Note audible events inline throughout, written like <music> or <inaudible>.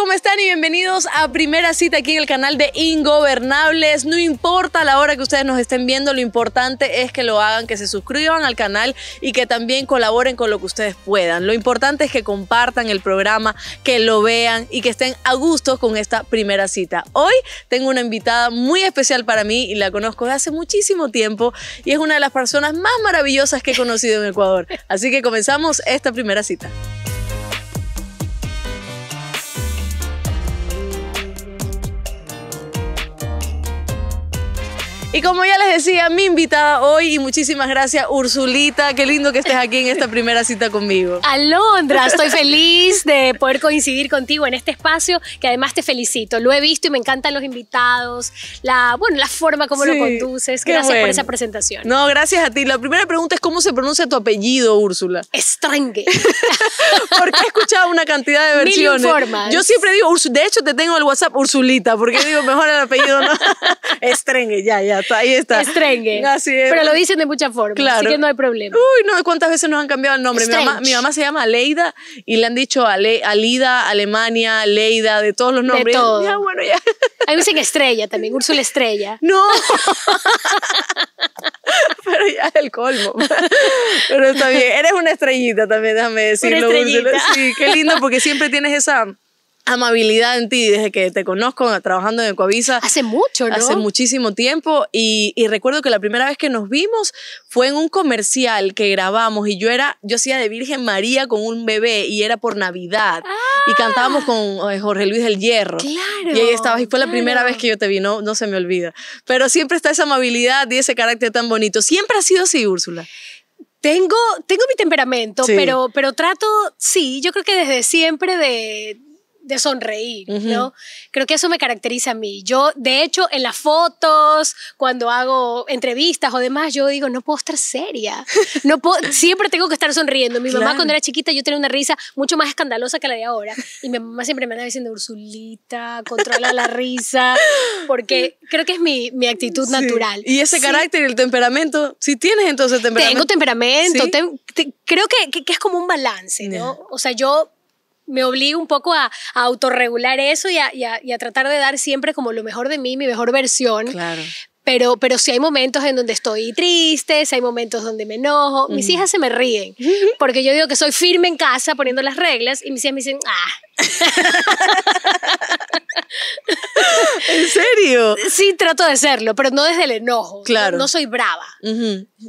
¿cómo están? Y bienvenidos a Primera Cita aquí en el canal de Ingobernables. No importa la hora que ustedes nos estén viendo, lo importante es que lo hagan, que se suscriban al canal y que también colaboren con lo que ustedes puedan. Lo importante es que compartan el programa, que lo vean y que estén a gusto con esta Primera Cita. Hoy tengo una invitada muy especial para mí y la conozco desde hace muchísimo tiempo y es una de las personas más maravillosas que he conocido en Ecuador. Así que comenzamos esta Primera Cita. Y como ya les decía, mi invitada hoy, y muchísimas gracias, Ursulita, qué lindo que estés aquí en esta primera cita conmigo. Alondra, estoy feliz de poder coincidir contigo en este espacio, que además te felicito. Lo he visto y me encantan los invitados, la, bueno, la forma como lo conduces. Gracias por esa presentación. No, gracias a ti. La primera pregunta es cómo se pronuncia tu apellido, Úrsula. Estrangue. <laughs> porque he escuchado una cantidad de versiones. Yo siempre digo, de hecho te tengo el WhatsApp Ursulita, porque digo mejor el apellido, ¿no? <laughs> Strange, ya, ya ahí está. Estrengue. Pero lo dicen de muchas formas, así que no hay problema. Uy, no, ¿cuántas veces nos han cambiado el nombre? Mi mamá, se llama Leida y le han dicho Ale, Alida, Alemania, Leida, de todos los nombres. De todo. Ahí dicen Estrella también, Úrsula Estrella. No. <laughs> Pero ya es el colmo. Pero está bien, eres una estrellita también, déjame decirlo, Sí, qué lindo, porque siempre tienes esa amabilidad en ti desde que te conozco trabajando en Ecoavisa. Hace mucho, ¿no? Hace muchísimo tiempo y, recuerdo que la primera vez que nos vimos fue en un comercial que grabamos y yo era, yo hacía de Virgen María con un bebé y era por Navidad ah. y cantábamos con eh, Jorge Luis del Hierro. Y ahí estabas y fue la primera vez que yo te vi, no, se me olvida. Pero siempre está esa amabilidad y ese carácter tan bonito. Siempre ha sido así, Úrsula. Tengo, tengo mi temperamento, pero, pero trato, sí, yo creo que desde siempre de, de sonreír, ¿no? Creo que eso me caracteriza a mí. Yo, de hecho, en las fotos, cuando hago entrevistas o demás, yo digo, no puedo estar seria. <laughs> No puedo, siempre tengo que estar sonriendo. Mi mamá cuando era chiquita yo tenía una risa mucho más escandalosa que la de ahora. Y mi mamá siempre me andaba diciendo, Ursulita, controla la risa, porque creo que es mi, actitud natural. Y ese carácter y el temperamento, si tienes entonces temperamento. Tengo temperamento, creo que, es como un balance, ¿no? O sea, yo me obligo un poco a, autorregular eso y a, tratar de dar siempre como lo mejor de mí, mi mejor versión. Pero, pero si hay momentos en donde estoy triste, si hay momentos donde me enojo. Mis hijas se me ríen porque yo digo que soy firme en casa poniendo las reglas y mis hijas me dicen, ah. ¿En serio? Sí, trato de serlo, pero no desde el enojo. Claro. No, soy brava.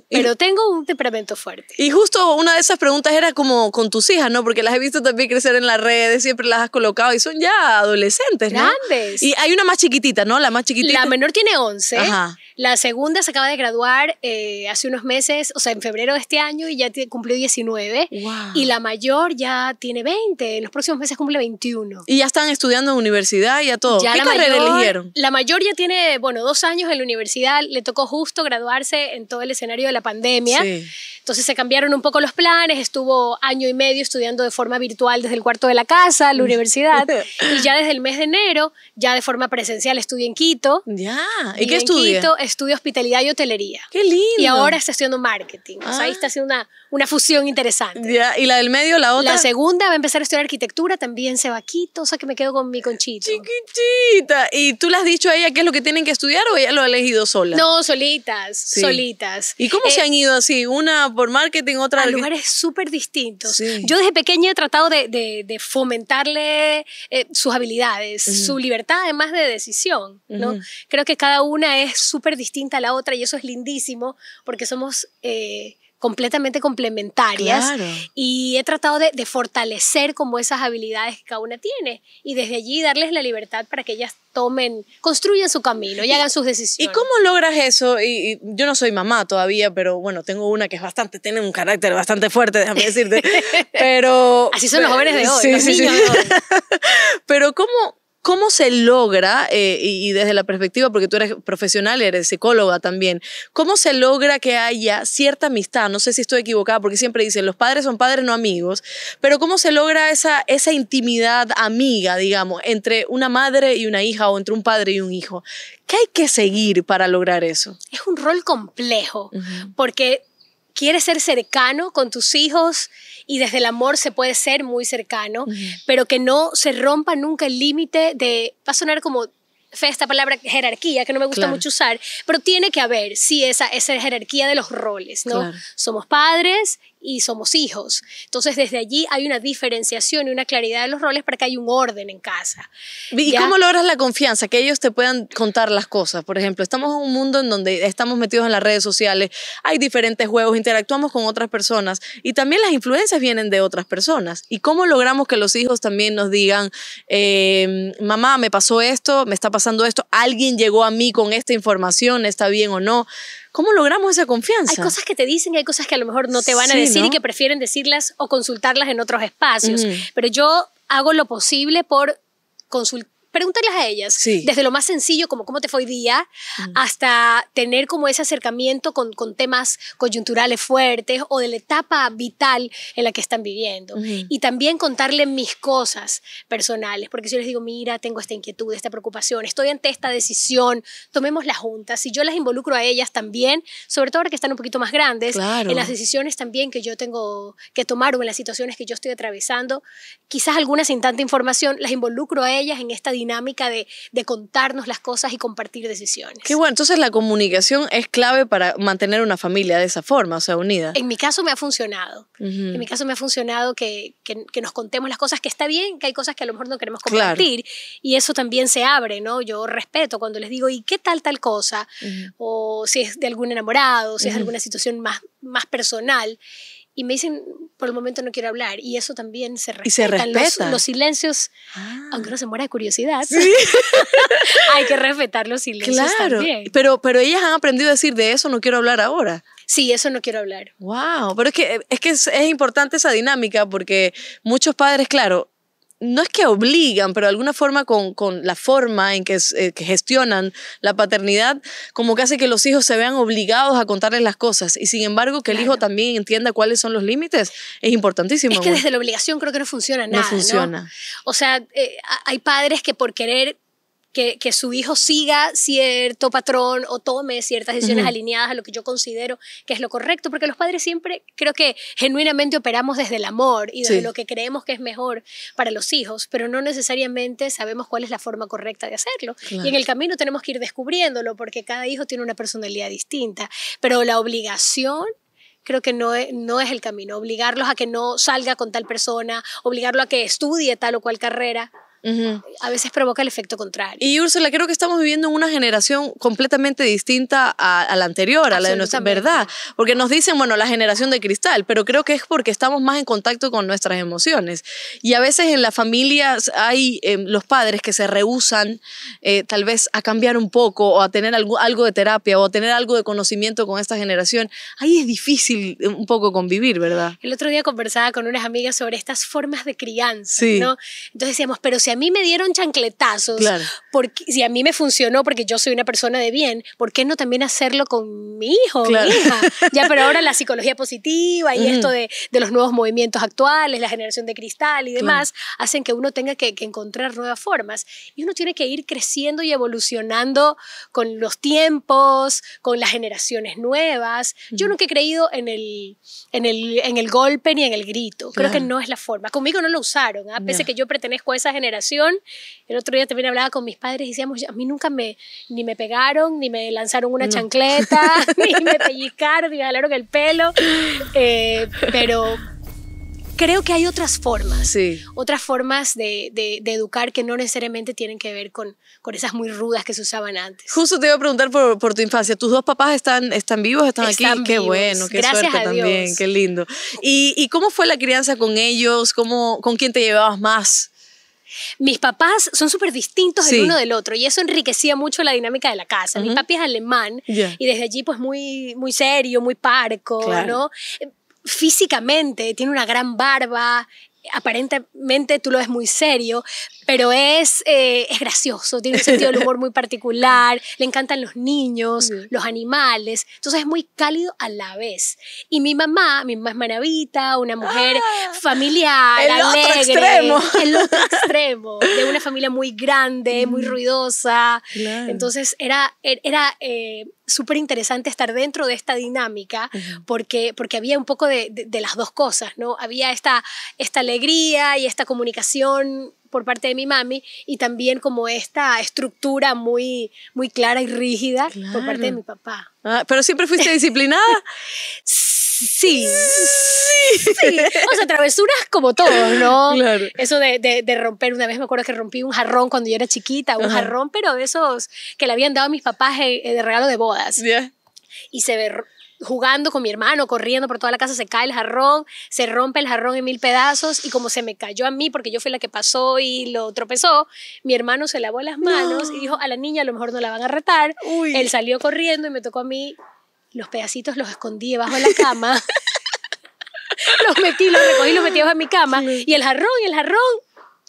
Pero tengo un temperamento fuerte. Y justo una de esas preguntas era como con tus hijas, ¿no? Porque las he visto también crecer en las redes, siempre las has colocado y son ya adolescentes, ¿no? Grandes. Y hay una más chiquitita, ¿no? La más chiquitita. La menor tiene 11. Ajá. La segunda se acaba de graduar eh, hace unos meses, o sea, en febrero de este año y ya cumplió 19. Y la mayor ya tiene 20. En los próximos meses cumple 21. Y ya están estudiando en universidad y a todo. ¿Qué la carrera eligieron? La mayor ya tiene, bueno, dos años en la universidad. Le tocó justo graduarse en todo el escenario la pandemia. Entonces se cambiaron un poco los planes, estuvo año y medio estudiando de forma virtual desde el cuarto de la casa, la mm. universidad, <laughs> y ya desde el mes de enero, ya de forma presencial, estudié en Quito. Ya, ¿y, qué estudia? En Quito estudio hospitalidad y hotelería. ¡Qué lindo! Y ahora está estudiando marketing, o sea, ahí ah. está haciendo una, una fusión interesante. Ya, ¿y la del medio, la otra? La segunda va a empezar a estudiar arquitectura, también se va a Quito, o sea que me quedo con mi conchito. Chiquitita, ¿y tú le has dicho a ella qué es lo que tienen que estudiar o ella lo ha elegido sola? No, solitas, solitas. ¿Y cómo eh, se han ido así? ¿Una por marketing, otra... A lugares súper distintos. Yo desde pequeña he tratado de, fomentarle eh, sus habilidades, su libertad además de decisión, ¿no? Creo que cada una es súper distinta a la otra y eso es lindísimo porque somos... Eh, completamente complementarias y he tratado de, fortalecer como esas habilidades que cada una tiene y desde allí darles la libertad para que ellas tomen, construyan su camino y hagan sus decisiones. ¿Y cómo logras eso? Y, yo no soy mamá todavía, pero bueno, tengo una que es bastante, tiene un carácter bastante fuerte, déjame decirte, <laughs> pero... Así son los jóvenes de hoy, <laughs> pero ¿cómo, ¿Cómo se logra, eh, y desde la perspectiva, porque tú eres profesional, eres psicóloga también, cómo se logra que haya cierta amistad? No sé si estoy equivocada, porque siempre dicen, los padres son padres, no amigos, pero ¿cómo se logra esa, esa intimidad amiga, digamos, entre una madre y una hija o entre un padre y un hijo? ¿Qué hay que seguir para lograr eso? Es un rol complejo, porque quieres ser cercano con tus hijos, y desde el amor se puede ser muy cercano, pero que no se rompa nunca el límite de, va a sonar como fe esta palabra jerarquía que no me gusta mucho usar, pero tiene que haber, sí, esa, esa jerarquía de los roles, ¿no? Somos padres y somos hijos. Entonces, desde allí hay una diferenciación y una claridad de los roles para que haya un orden en casa. ¿Y cómo logras la confianza? Que ellos te puedan contar las cosas. Por ejemplo, estamos en un mundo en donde estamos metidos en las redes sociales, hay diferentes juegos, interactuamos con otras personas y también las influencias vienen de otras personas. ¿Y cómo logramos que los hijos también nos digan, em, mamá, me pasó esto, me está pasando esto, alguien llegó a mí con esta información, está bien o no? ¿Cómo logramos esa confianza? Hay cosas que te dicen y hay cosas que a lo mejor no te van a decir y que prefieren decirlas o consultarlas en otros espacios. Pero yo hago lo posible por consultar preguntarles a ellas, desde lo más sencillo como cómo te fue hoy día, hasta tener como ese acercamiento con, temas coyunturales fuertes o de la etapa vital en la que están viviendo. Y también contarle mis cosas personales, porque si yo les digo, mira, tengo esta inquietud, esta preocupación, estoy ante esta decisión, tomemos la juntas, si yo las involucro a ellas también, sobre todo ahora que están un poquito más grandes, en las decisiones también que yo tengo que tomar o en las situaciones que yo estoy atravesando, quizás algunas sin tanta información, las involucro a ellas en esta dinámica de, contarnos las cosas y compartir decisiones. Qué bueno, entonces la comunicación es clave para mantener una familia de esa forma, o sea, unida. En mi caso me ha funcionado. En mi caso me ha funcionado que, nos contemos las cosas que está bien, que hay cosas que a lo mejor no queremos compartir y eso también se abre, ¿no? Yo respeto cuando les digo, ¿y qué tal tal cosa? O si es de algún enamorado, si es alguna situación más, más personal y me dicen, por el momento no quiero hablar. Y eso también se respeta. Y se Los, silencios, ah. aunque no se muera de curiosidad, <laughs> hay que respetar los silencios claro. Pero, pero ellas han aprendido a decir, de eso no quiero hablar ahora. Sí, eso no quiero hablar. Wow, pero es que, es, que es importante esa dinámica porque muchos padres, claro, no es que obligan, pero de alguna forma con, la forma en eh, que, gestionan la paternidad, como que hace que los hijos se vean obligados a contarles las cosas. Y sin embargo, que el hijo también entienda cuáles son los límites, es importantísimo. Es que desde la obligación creo que no funciona nada. No funciona. O sea, eh, hay padres que por querer que, su hijo siga cierto patrón o tome ciertas decisiones alineadas a lo que yo considero que es lo correcto, porque los padres siempre creo que genuinamente operamos desde el amor y desde lo que creemos que es mejor para los hijos, pero no necesariamente sabemos cuál es la forma correcta de hacerlo. Y en el camino tenemos que ir descubriéndolo, porque cada hijo tiene una personalidad distinta, pero la obligación creo que no no es el camino. Obligarlos a que no salga con tal persona, obligarlo a que estudie tal o cual carrera, a veces provoca el efecto contrario. Y Úrsula, creo que estamos viviendo en una generación completamente distinta a, la anterior, a la de nuestra verdad, porque nos dicen, bueno, la generación de cristal, pero creo que es porque estamos más en contacto con nuestras emociones. Y a veces en las familias hay eh, los padres que se rehusan eh, tal vez a cambiar un poco o a tener algo, de terapia o a tener algo de conocimiento con esta generación. Ahí es difícil eh, un poco convivir, ¿verdad? El otro día conversaba con unas amigas sobre estas formas de crianza, ¿no? Entonces decíamos, pero si a mí me dieron chancletazos, porque, si a mí me funcionó porque yo soy una persona de bien, ¿por qué no también hacerlo con mi hijo, mi hija? <laughs> Ya, pero ahora la psicología positiva y esto de, de, los nuevos movimientos actuales, la generación de cristal y demás, hacen que uno tenga que, encontrar nuevas formas. Y uno tiene que ir creciendo y evolucionando con los tiempos, con las generaciones nuevas. Yo nunca he creído en el, en el, en el golpe ni en el grito. Creo que no es la forma. Conmigo no lo usaron, ¿ah? a pesar que yo pertenezco a esa generación el otro día también hablaba con mis padres y decíamos, a mí nunca me, ni me pegaron, ni me lanzaron una chancleta, <laughs> <laughs> ni me pellicaron, ni me jalaron el pelo, eh, pero creo que hay otras formas, otras formas de, educar que no necesariamente tienen que ver con, con esas muy rudas que se usaban antes. Justo te iba a preguntar por, tu infancia. ¿Tus dos papás están, están vivos? ¿Están, aquí? Qué bueno, qué Gracias suerte también, qué lindo. ¿Y, ¿Y, cómo fue la crianza con ellos? ¿Cómo, ¿Con quién te llevabas más? Mis papás son súper distintos el uno del otro y eso enriquecía mucho la dinámica de la casa. Mi papi es alemán y desde allí pues muy, muy serio, muy parco, ¿no? físicamente, tiene una gran barba, aparentemente tú lo ves muy serio, pero eh, es, gracioso, tiene un sentido del humor muy particular, le encantan los niños, los animales, entonces es muy cálido a la vez. Y mi mamá, mi mamá es maravita, una mujer ah, familiar, el otro extremo. el otro extremo, de una familia muy grande, muy mm. ruidosa, entonces era, er, era eh, súper interesante estar dentro de esta dinámica porque, porque había un poco de, las dos cosas, ¿no? Había esta, esta alegría y esta comunicación por parte de mi mami y también como esta estructura muy, muy clara y rígida por parte de mi papá. Ah, ¿Pero siempre fuiste disciplinada? <laughs> Sí. Sí. <laughs> O sea, travesuras como todo ¿no? Claro. Eso de, romper, una vez me acuerdo que rompí un jarrón cuando yo era chiquita, un jarrón, pero de esos que le habían dado a mis papás eh, eh, de regalo de bodas. Y se ve jugando con mi hermano, corriendo por toda la casa, se cae el jarrón, se rompe el jarrón en mil pedazos y como se me cayó a mí, porque yo fui la que pasó y lo tropezó, mi hermano se lavó las manos y dijo, a la niña a lo mejor no la van a retar. Uy. Él salió corriendo y me tocó a mí los pedacitos los escondí debajo de la cama. <laughs> los metí, los recogí, los metí de mi cama. Y el jarrón, y el jarrón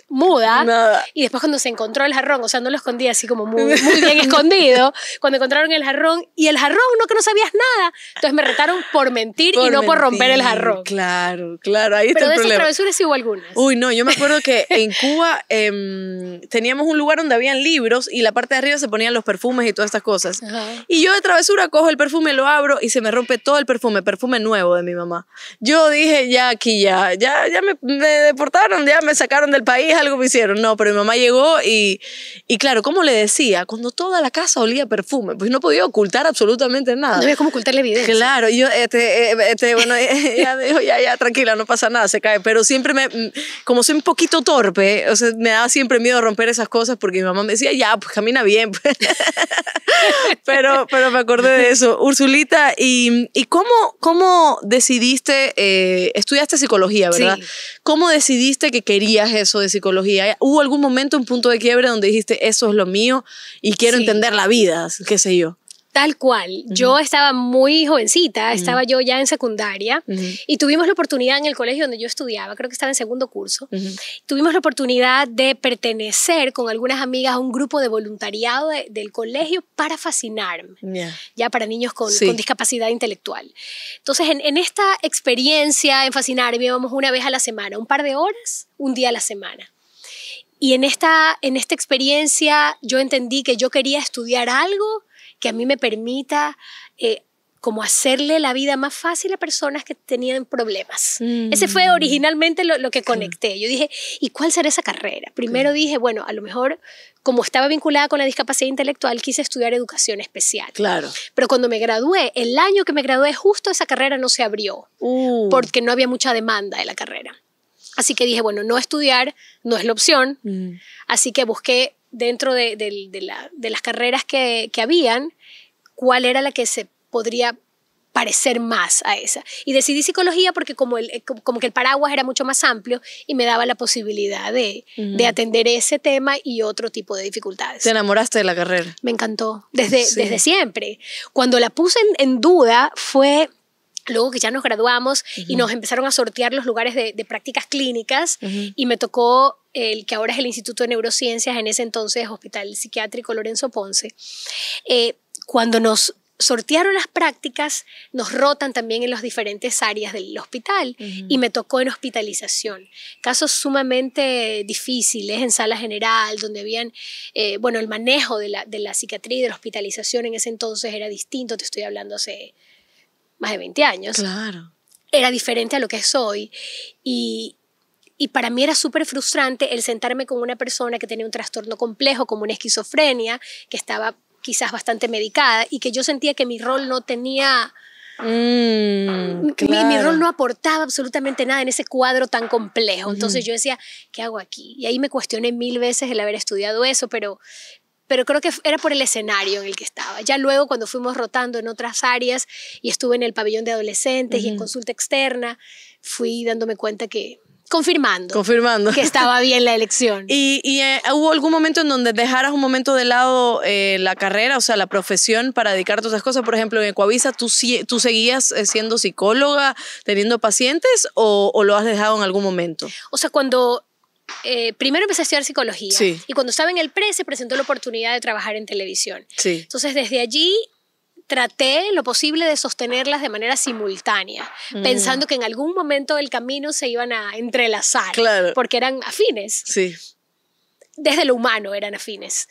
muda. Y después cuando se encontró el jarrón, o sea, no lo escondía así como muy, <laughs> muy bien escondido, cuando encontraron el jarrón y el jarrón, no que no sabías nada. Entonces me retaron por mentir y no por romper el jarrón. Claro, claro, ahí está Pero de esas travesuras sí hubo algunas. Uy, no, yo me acuerdo que en Cuba em, teníamos un lugar donde habían libros y la parte de arriba se ponían los perfumes y todas estas cosas. Y yo de travesura cojo el perfume, lo abro y se me rompe todo el perfume, perfume nuevo de mi mamá. Yo dije, ya aquí, ya, ya, ya me deportaron, ya me sacaron del país, algo me hicieron, no, pero mi mamá llegó y, y claro, como le decía, cuando toda la casa olía perfume, pues no podía ocultar absolutamente nada. No había como ocultarle evidencia. Claro, yo, este, eh, este bueno, <laughs> eh, ya, ya, ya, tranquila, no pasa nada, se cae, pero siempre me, mm, como soy un poquito torpe, o sea, me daba siempre miedo romper esas cosas porque mi mamá me decía, ya, pues camina bien. Pues". <laughs> pero, pero me acordé de eso. Ursulita, ¿y, y cómo, cómo decidiste, eh, estudiaste psicología, ¿verdad? ¿Cómo decidiste que querías eso de ¿eh? ¿Hubo algún momento, un punto de quiebre donde dijiste, eso es lo mío y quiero entender la vida, qué sé yo? Tal cual. Yo estaba muy jovencita, estaba yo ya en secundaria y tuvimos la oportunidad en el colegio donde yo estudiaba, creo que estaba en segundo curso, tuvimos la oportunidad de pertenecer con algunas amigas a un grupo de voluntariado del colegio para fascinarme, ya para niños con, discapacidad intelectual. Entonces, en, en, esta experiencia en fascinarme íbamos una vez a la semana, un par de horas, un día a la semana. Y en esta, en esta experiencia yo entendí que yo quería estudiar algo que a mí me permita eh, como hacerle la vida más fácil a personas que tenían problemas. Ese fue mm. originalmente lo, que conecté. Yo dije, ¿y cuál será esa carrera? Primero dije, bueno, a lo mejor como estaba vinculada con la discapacidad intelectual, quise estudiar educación especial. Claro. Pero cuando me gradué, el año que me gradué, justo esa carrera no se abrió, uh. porque no había mucha demanda de la carrera. Así que dije, bueno, no estudiar no es la opción, mm. así que busqué dentro de, de, las carreras que, que, habían cuál era la que se podría parecer más a esa. Y decidí psicología porque como, el, eh, como que el paraguas era mucho más amplio y me daba la posibilidad de, mm. de atender ese tema y otro tipo de dificultades. ¿Te enamoraste de la carrera? Me encantó, desde, desde siempre. Cuando la puse en duda fue luego que ya nos graduamos y nos empezaron a sortear los lugares de, prácticas clínicas y me tocó el que ahora es el Instituto de Neurociencias, en ese entonces Hospital Psiquiátrico Lorenzo Ponce. Eh, cuando nos sortearon las prácticas, nos rotan también en las diferentes áreas del hospital y me tocó en hospitalización. Casos sumamente difíciles en sala general, donde habían, eh, bueno, el manejo de la, de la psiquiatría y de la hospitalización en ese entonces era distinto, te estoy hablando hace más de 20 años. Claro. Era diferente a lo que soy Y, para mí era súper frustrante el sentarme con una persona que tenía un trastorno complejo, como una esquizofrenia, que estaba quizás bastante medicada y que yo sentía que mi rol no tenía... Mm, mi, rol no aportaba absolutamente nada en ese cuadro tan complejo. Entonces yo decía, ¿qué hago aquí? Y ahí me cuestioné mil veces el haber estudiado eso, pero pero creo que era por el escenario en el que estaba. Ya luego cuando fuimos rotando en otras áreas y estuve en el pabellón de adolescentes y en consulta externa, fui dándome cuenta que confirmando. Confirmando. Que estaba bien la elección. <laughs> ¿Y, eh, hubo algún momento en donde dejaras un momento de lado eh, la carrera, o sea, la profesión para dedicarte a otras cosas? Por ejemplo, en Ecuavisa, ¿tú, tú seguías eh, siendo psicóloga, teniendo pacientes o, o, lo has dejado en algún momento? O sea, cuando eh, primero empecé a estudiar psicología y cuando estaba en el pre se presentó la oportunidad de trabajar en televisión. Entonces desde allí traté lo posible de sostenerlas de manera simultánea, mm. pensando que en algún momento del camino se iban a entrelazar, porque eran afines. Desde lo humano eran afines.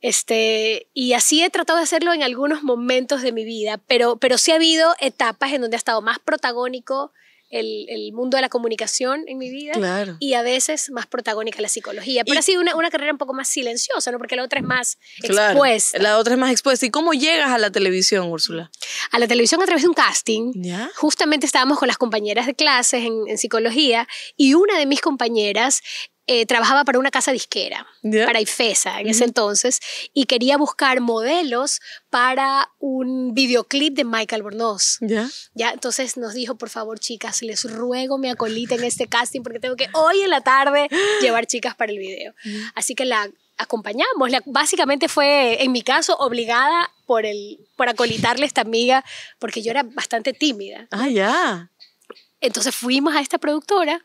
Este, y así he tratado de hacerlo en algunos momentos de mi vida, pero, pero sí ha habido etapas en donde ha estado más protagónico el, mundo de la comunicación en mi vida y a veces más protagónica la psicología. Pero ha sido una, carrera un poco más silenciosa, ¿no? Porque la otra es más expuesta. La otra es más expuesta. ¿Y cómo llegas a la televisión, Úrsula? A la televisión a través de un casting. Justamente estábamos con las compañeras de clases en psicología y una de mis compañeras eh, trabajaba para una casa disquera, para IFESA en ese entonces, y quería buscar modelos para un videoclip de Michael Bornoz. Ya. Entonces nos dijo, por favor, chicas, les ruego me acoliten este casting porque tengo que hoy en la tarde <gasps> llevar chicas para el video. Así que la acompañamos. La, básicamente fue, en mi caso, obligada por, el, acolitarle a esta amiga porque yo era bastante tímida. Ah, ya. Entonces fuimos a esta productora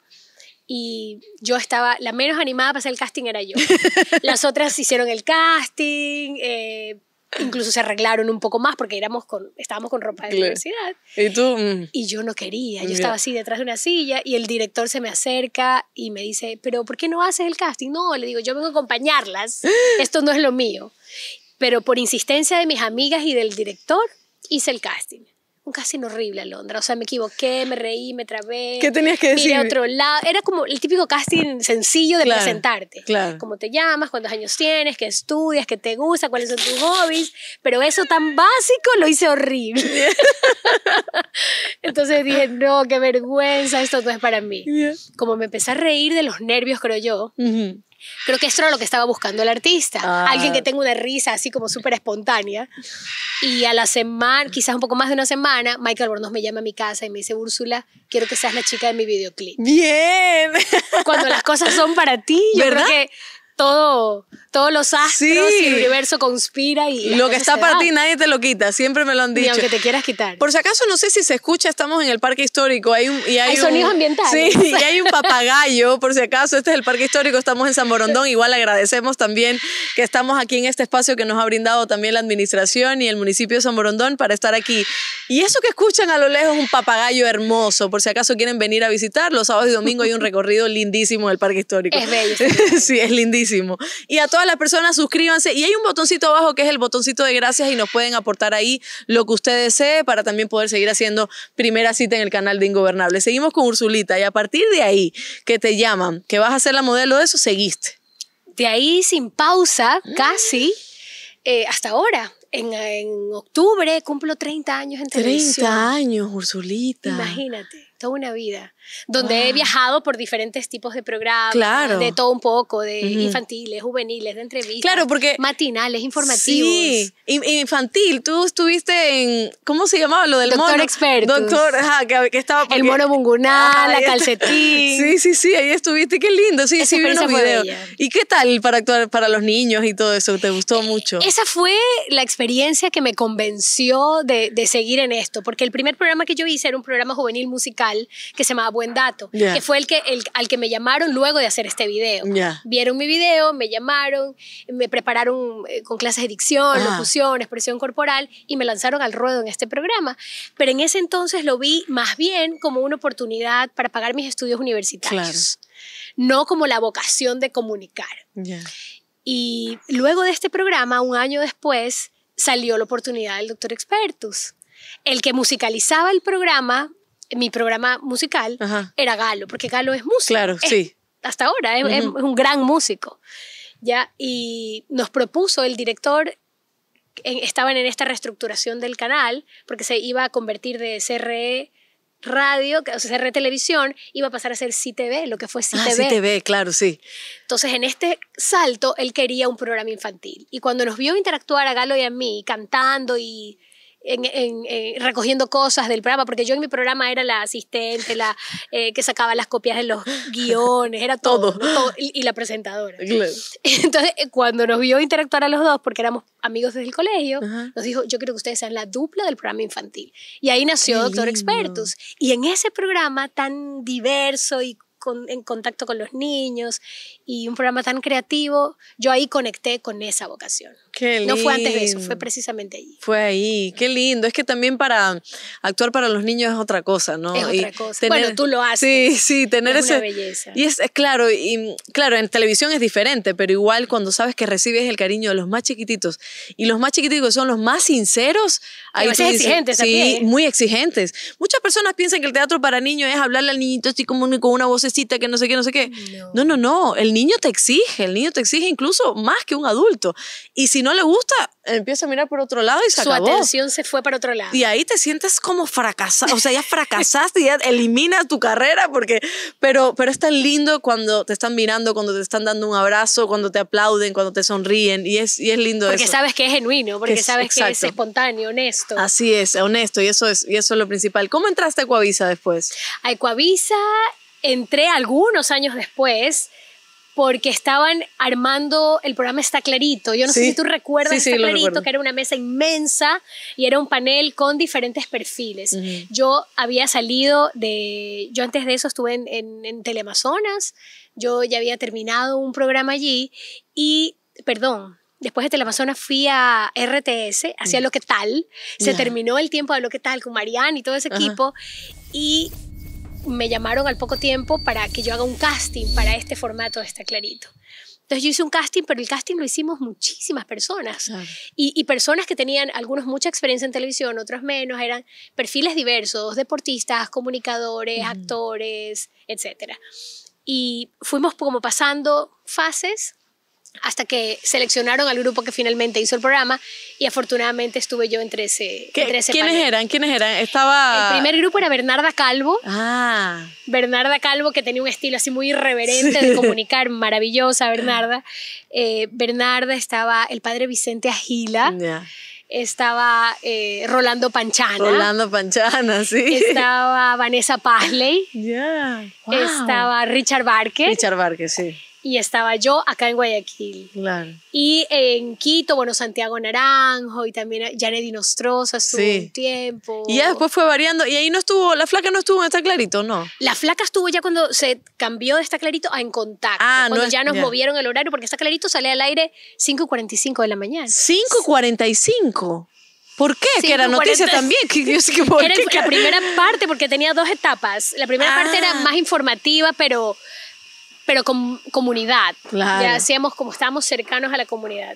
y yo estaba, la menos animada para hacer el casting era yo. <laughs> Las otras hicieron el casting, eh, incluso se arreglaron un poco más porque éramos con, estábamos con ropa de universidad. ¿Y tú? Mm. Y yo no quería, yo estaba así detrás de una silla y el director se me acerca y me dice, pero ¿por qué no haces el casting? No, le digo, yo vengo a acompañarlas, <laughs> esto no es lo mío. Pero por insistencia de mis amigas y del director, hice el casting casting horrible a Londra. O sea, me equivoqué, me reí, me trabé. ¿Qué tenías que decir? otro lado. Era como el típico casting sencillo de presentarte. Claro. Cómo te llamas, cuántos años tienes, qué estudias, qué te gusta, cuáles son tus hobbies. Pero eso tan básico lo hice horrible. <laughs> Entonces dije, no, qué vergüenza, esto no es para mí. Como me empecé a reír de los nervios, creo yo. Uh Creo que esto era lo que estaba buscando el artista. Ah. Alguien que tenga una risa así como súper espontánea. Y a la semana, quizás un poco más de una semana, Michael Bornos me llama a mi casa y me dice, Úrsula, quiero que seas la chica de mi videoclip. Bien. Cuando las cosas son para ti, yo ¿verdad? que todo, todos los astros y el universo conspira y lo que está para ti nadie te lo quita, siempre me lo han dicho. Y aunque te quieras quitar. Por si acaso no sé si se escucha, estamos en el parque histórico, hay y hay, sonidos ambientales. Sí, <laughs> y hay un papagayo, por si acaso este es el parque histórico, estamos en San Borondón, igual agradecemos también que estamos aquí en este espacio que nos ha brindado también la administración y el municipio de San Borondón para estar aquí. Y eso que escuchan a lo lejos es un papagayo hermoso, por si acaso quieren venir a visitar, los sábados y domingos hay un recorrido lindísimo del parque histórico. Es bello. <laughs> sí, es lindísimo. Y a todas las personas suscríbanse. Y hay un botoncito abajo que es el botoncito de gracias y nos pueden aportar ahí lo que usted desee para también poder seguir haciendo primera cita en el canal de Ingobernable. Seguimos con Ursulita y a partir de ahí que te llaman, que vas a ser la modelo de eso, seguiste. De ahí sin pausa, mm. casi, eh, hasta ahora. En, en, octubre cumplo 30 años en televisión. 30 años, Ursulita. Imagínate, toda una vida donde he ah. viajado por diferentes tipos de programas, claro. de todo un poco, de infantiles, juveniles, de entrevistas, claro, porque, matinales, informativos. Sí, infantil, tú estuviste en, ¿cómo se llamaba lo del Doctor mono? Doctor Doctor, que, estaba... el mono bunguná, la <laughs> calcetín. sí, sí, sí, ahí estuviste, qué lindo, sí, sí, vi videos. ¿Y qué tal para actuar para los niños y todo eso? ¿Te gustó mucho? Esa fue la experiencia que me convenció de, de seguir en esto, porque el primer programa que yo hice era un programa juvenil musical que se llamaba buen dato, que fue el que, al que me llamaron luego de hacer este video. Vieron mi video, me llamaron, me prepararon eh, con clases de dicción, ah. locución, expresión corporal y me lanzaron al ruedo en este programa. Pero en ese entonces lo vi más bien como una oportunidad para pagar mis estudios universitarios, no como la vocación de comunicar. Y luego de este programa, un año después, salió la oportunidad del Doctor Expertus el que musicalizaba el programa mi programa musical era Galo, porque Galo es músico. Claro, sí. Hasta ahora es, un gran músico. ¿ya? Y nos propuso el director, estaban en esta reestructuración del canal, porque se iba a convertir de CRE radio, o sea, CRE Televisión, iba a pasar a ser CTV, lo que fue ah, CTV. CTV, claro, sí. Entonces, en este salto, él quería un programa infantil. Y cuando nos vio interactuar a Galo y a mí, cantando y recogiendo cosas del programa, porque yo en mi programa era la asistente, la eh, que sacaba las copias de los guiones, era todo, y, la presentadora. <laughs> Entonces, eh, cuando nos vio interactuar a los dos, porque éramos amigos desde el colegio, nos dijo, yo creo que ustedes sean la dupla del programa infantil. Y ahí nació Doctor Expertus. Y en ese programa tan diverso y en contacto con los niños y un programa tan creativo, yo ahí conecté con esa vocación. No fue antes de eso, fue precisamente allí. Fue ahí, qué lindo. Es que también para actuar para los niños es otra cosa, ¿no? Es otra cosa. bueno, tú lo haces. Sí, sí, tener es ese, Una belleza. Y es, claro, y claro, en televisión es diferente, pero igual cuando sabes que recibes el cariño de los más chiquititos y los más chiquititos son los más sinceros, hay exigentes sí, muy exigentes. Muchas personas piensan que el teatro para niños es hablarle al niñito así como con una vocecita que no sé qué, no sé qué. No. no, no, no. El niño te exige, el niño te exige incluso más que un adulto. Y si no no le gusta, empieza a mirar por otro lado y Su atención se fue para otro lado. Y ahí te sientes como fracasado. O sea, ya fracasaste, ya eliminas tu carrera porque... Pero, pero es tan lindo cuando te están mirando, cuando te están dando un abrazo, cuando te aplauden, cuando te sonríen. Y es, y es lindo porque sabes que es genuino, porque sabes que es espontáneo, honesto. Así es, honesto. Y eso es, y eso es lo principal. ¿Cómo entraste a ecuavisa después? A ecuavisa entré algunos años después porque estaban armando el programa Está Clarito. Yo no sé si tú recuerdas Está Clarito, que era una mesa inmensa y era un panel con diferentes perfiles. Yo había salido de. Yo antes de eso estuve en, en, Teleamazonas, yo ya había terminado un programa allí y. Perdón, después de Teleamazonas fui a RTS, hacía mm. Lo que tal, se terminó el tiempo de Lo que tal con Marianne y todo ese equipo y me llamaron al poco tiempo para que yo haga un casting para este formato, está clarito. Entonces yo hice un casting, pero el casting lo hicimos muchísimas personas. Y, personas que tenían algunos mucha experiencia en televisión, otros menos, eran perfiles diversos, deportistas, comunicadores, actores, etc. Y fuimos como pasando fases hasta que seleccionaron al grupo que finalmente hizo el programa y afortunadamente estuve yo entre ese, entre ¿Quiénes eran? ¿Quiénes eran? Estaba... El primer grupo era Bernarda Calvo. Ah. Bernarda Calvo, que tenía un estilo así muy irreverente de comunicar, maravillosa Bernarda. Eh, Bernarda estaba el padre Vicente Agila. Estaba eh, Rolando Panchana. Rolando Panchana, sí. Estaba Vanessa Pasley. Estaba Richard Barque, Richard Barque, sí y estaba yo acá en Guayaquil. Claro. Y en Quito, bueno, Santiago Naranjo y también Janet Dinostrosa estuvo un tiempo. Y ya después fue variando. Y ahí no estuvo, la flaca no estuvo en Está Clarito, ¿no? La flaca estuvo ya cuando se cambió de Está Clarito a En Contacto. Ah, cuando ya nos movieron el horario, porque Está Clarito sale al aire 5.45 de la mañana. ¿5.45? ¿Por qué? que era noticia también. Que yo que por era qué. la primera parte, porque tenía dos etapas. La primera ah. parte era más informativa, pero pero con comunidad. Claro. Ya hacíamos como estábamos cercanos a la comunidad.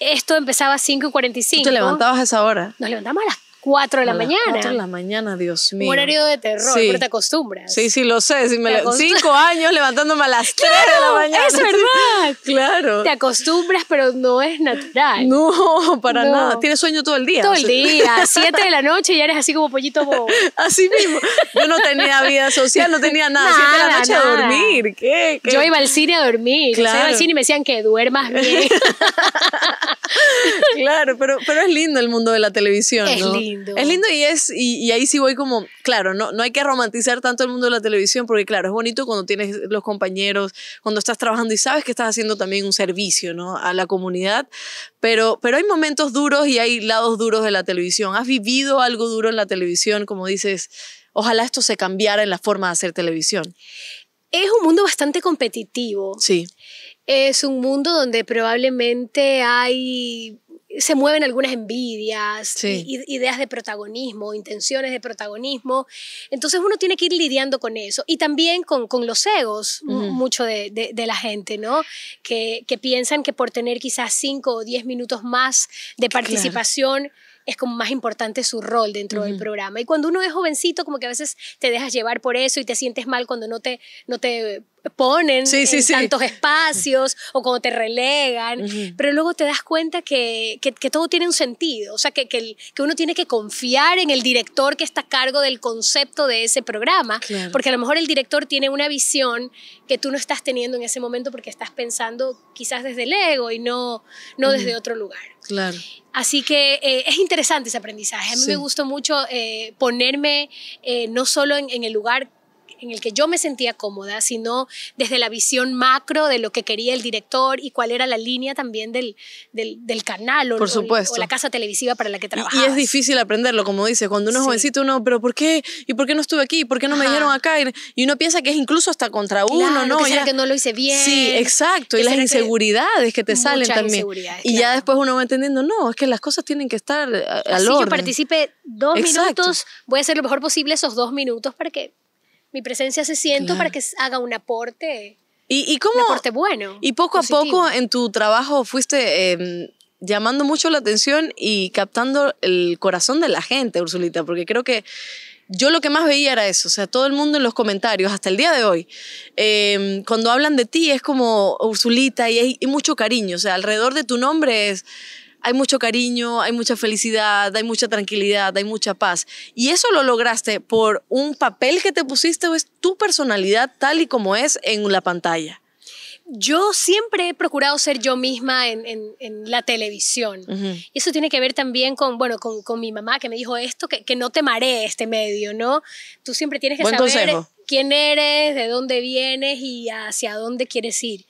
Esto empezaba a 5 y 45. ¿Tú te levantabas a esa hora? Nos levantamos a las 4 de la mañana. cuatro 4 de la mañana, Dios mío. Un horario de terror, sí. pero te acostumbras. Sí, sí, lo sé. Cinco años levantándome a las 3 de la mañana. Es verdad. claro. Te acostumbras, pero no es natural. No, para nada. Tienes sueño todo el día. Todo el día. 7 <laughs> de la noche y eres así como pollito Así mismo. Yo no tenía vida social, no tenía nada. 7 de la noche a dormir. Yo iba al cine a dormir. Claro. Yo iba al cine y me decían que duermas bien. <laughs> claro, pero, pero es lindo el mundo de la televisión. Es lindo. Es lindo y es, y, y, ahí sí voy como, claro, no, no hay que romantizar tanto el mundo de la televisión, porque claro, es bonito cuando tienes los compañeros, cuando estás trabajando y sabes que estás haciendo también un servicio, ¿no? A la comunidad, pero, pero hay momentos duros y hay lados duros de la televisión. ¿Has vivido algo duro en la televisión? Como dices, ojalá esto se cambiara en la forma de hacer televisión. Es un mundo bastante competitivo. Sí. Es un mundo donde probablemente hay se mueven algunas envidias, ideas de protagonismo, intenciones de protagonismo. Entonces uno tiene que ir lidiando con eso y también con, con los egos, mucho de, la gente, ¿no? Que, que, piensan que por tener quizás cinco o diez minutos más de participación... es como más importante su rol dentro del programa. Y cuando uno es jovencito, como que a veces te dejas llevar por eso y te sientes mal cuando no te, no te ponen en tantos espacios o como te relegan, pero luego te das cuenta que, todo tiene un sentido, o sea, que, uno tiene que confiar en el director que está a cargo del concepto de ese programa, porque a lo mejor el director tiene una visión que tú no estás teniendo en ese momento porque estás pensando quizás desde el ego y no, no desde otro lugar. Claro. Así que eh, es interesante ese aprendizaje. A mí me gustó mucho eh, ponerme eh, no solo en el lugar en el que yo me sentía cómoda, sino desde la visión macro de lo que quería el director y cuál era la línea también del, del, canal o, Por la casa televisiva para la que trabajaba. Y es difícil aprenderlo, como dices, cuando uno es jovencito, uno, pero ¿por qué? ¿Y por qué no estuve aquí? ¿Por qué no me me a acá? Y uno piensa que es incluso hasta contra uno, ¿no? Que, ya... que no lo hice bien. Sí, exacto. Y las inseguridades que, te salen también. Y ya después uno va entendiendo, no, es que las cosas tienen que estar eh, al Si yo participe dos minutos, voy a hacer lo mejor posible esos dos minutos para que mi presencia se siento para que haga un aporte. ¿Y, y cómo? Un aporte bueno. Y poco a poco en tu trabajo fuiste em, llamando mucho la atención y captando el corazón de la gente, Ursulita, porque creo que yo lo que más veía era eso, o sea, todo el mundo en los comentarios, hasta el día de hoy, em, cuando hablan de ti es como Ursulita y hay mucho cariño, o sea, alrededor de tu nombre es hay mucho cariño, hay mucha felicidad, hay mucha tranquilidad, hay mucha paz. Y eso lo lograste por un papel que te pusiste o es tu personalidad tal y como es en la pantalla. Yo siempre he procurado ser yo misma en, la televisión. Y eso tiene que ver también con, bueno, con, mi mamá que me dijo esto, que, no te maree este medio, ¿no? Tú siempre tienes que saber quién eres, de dónde vienes y hacia dónde quieres ir.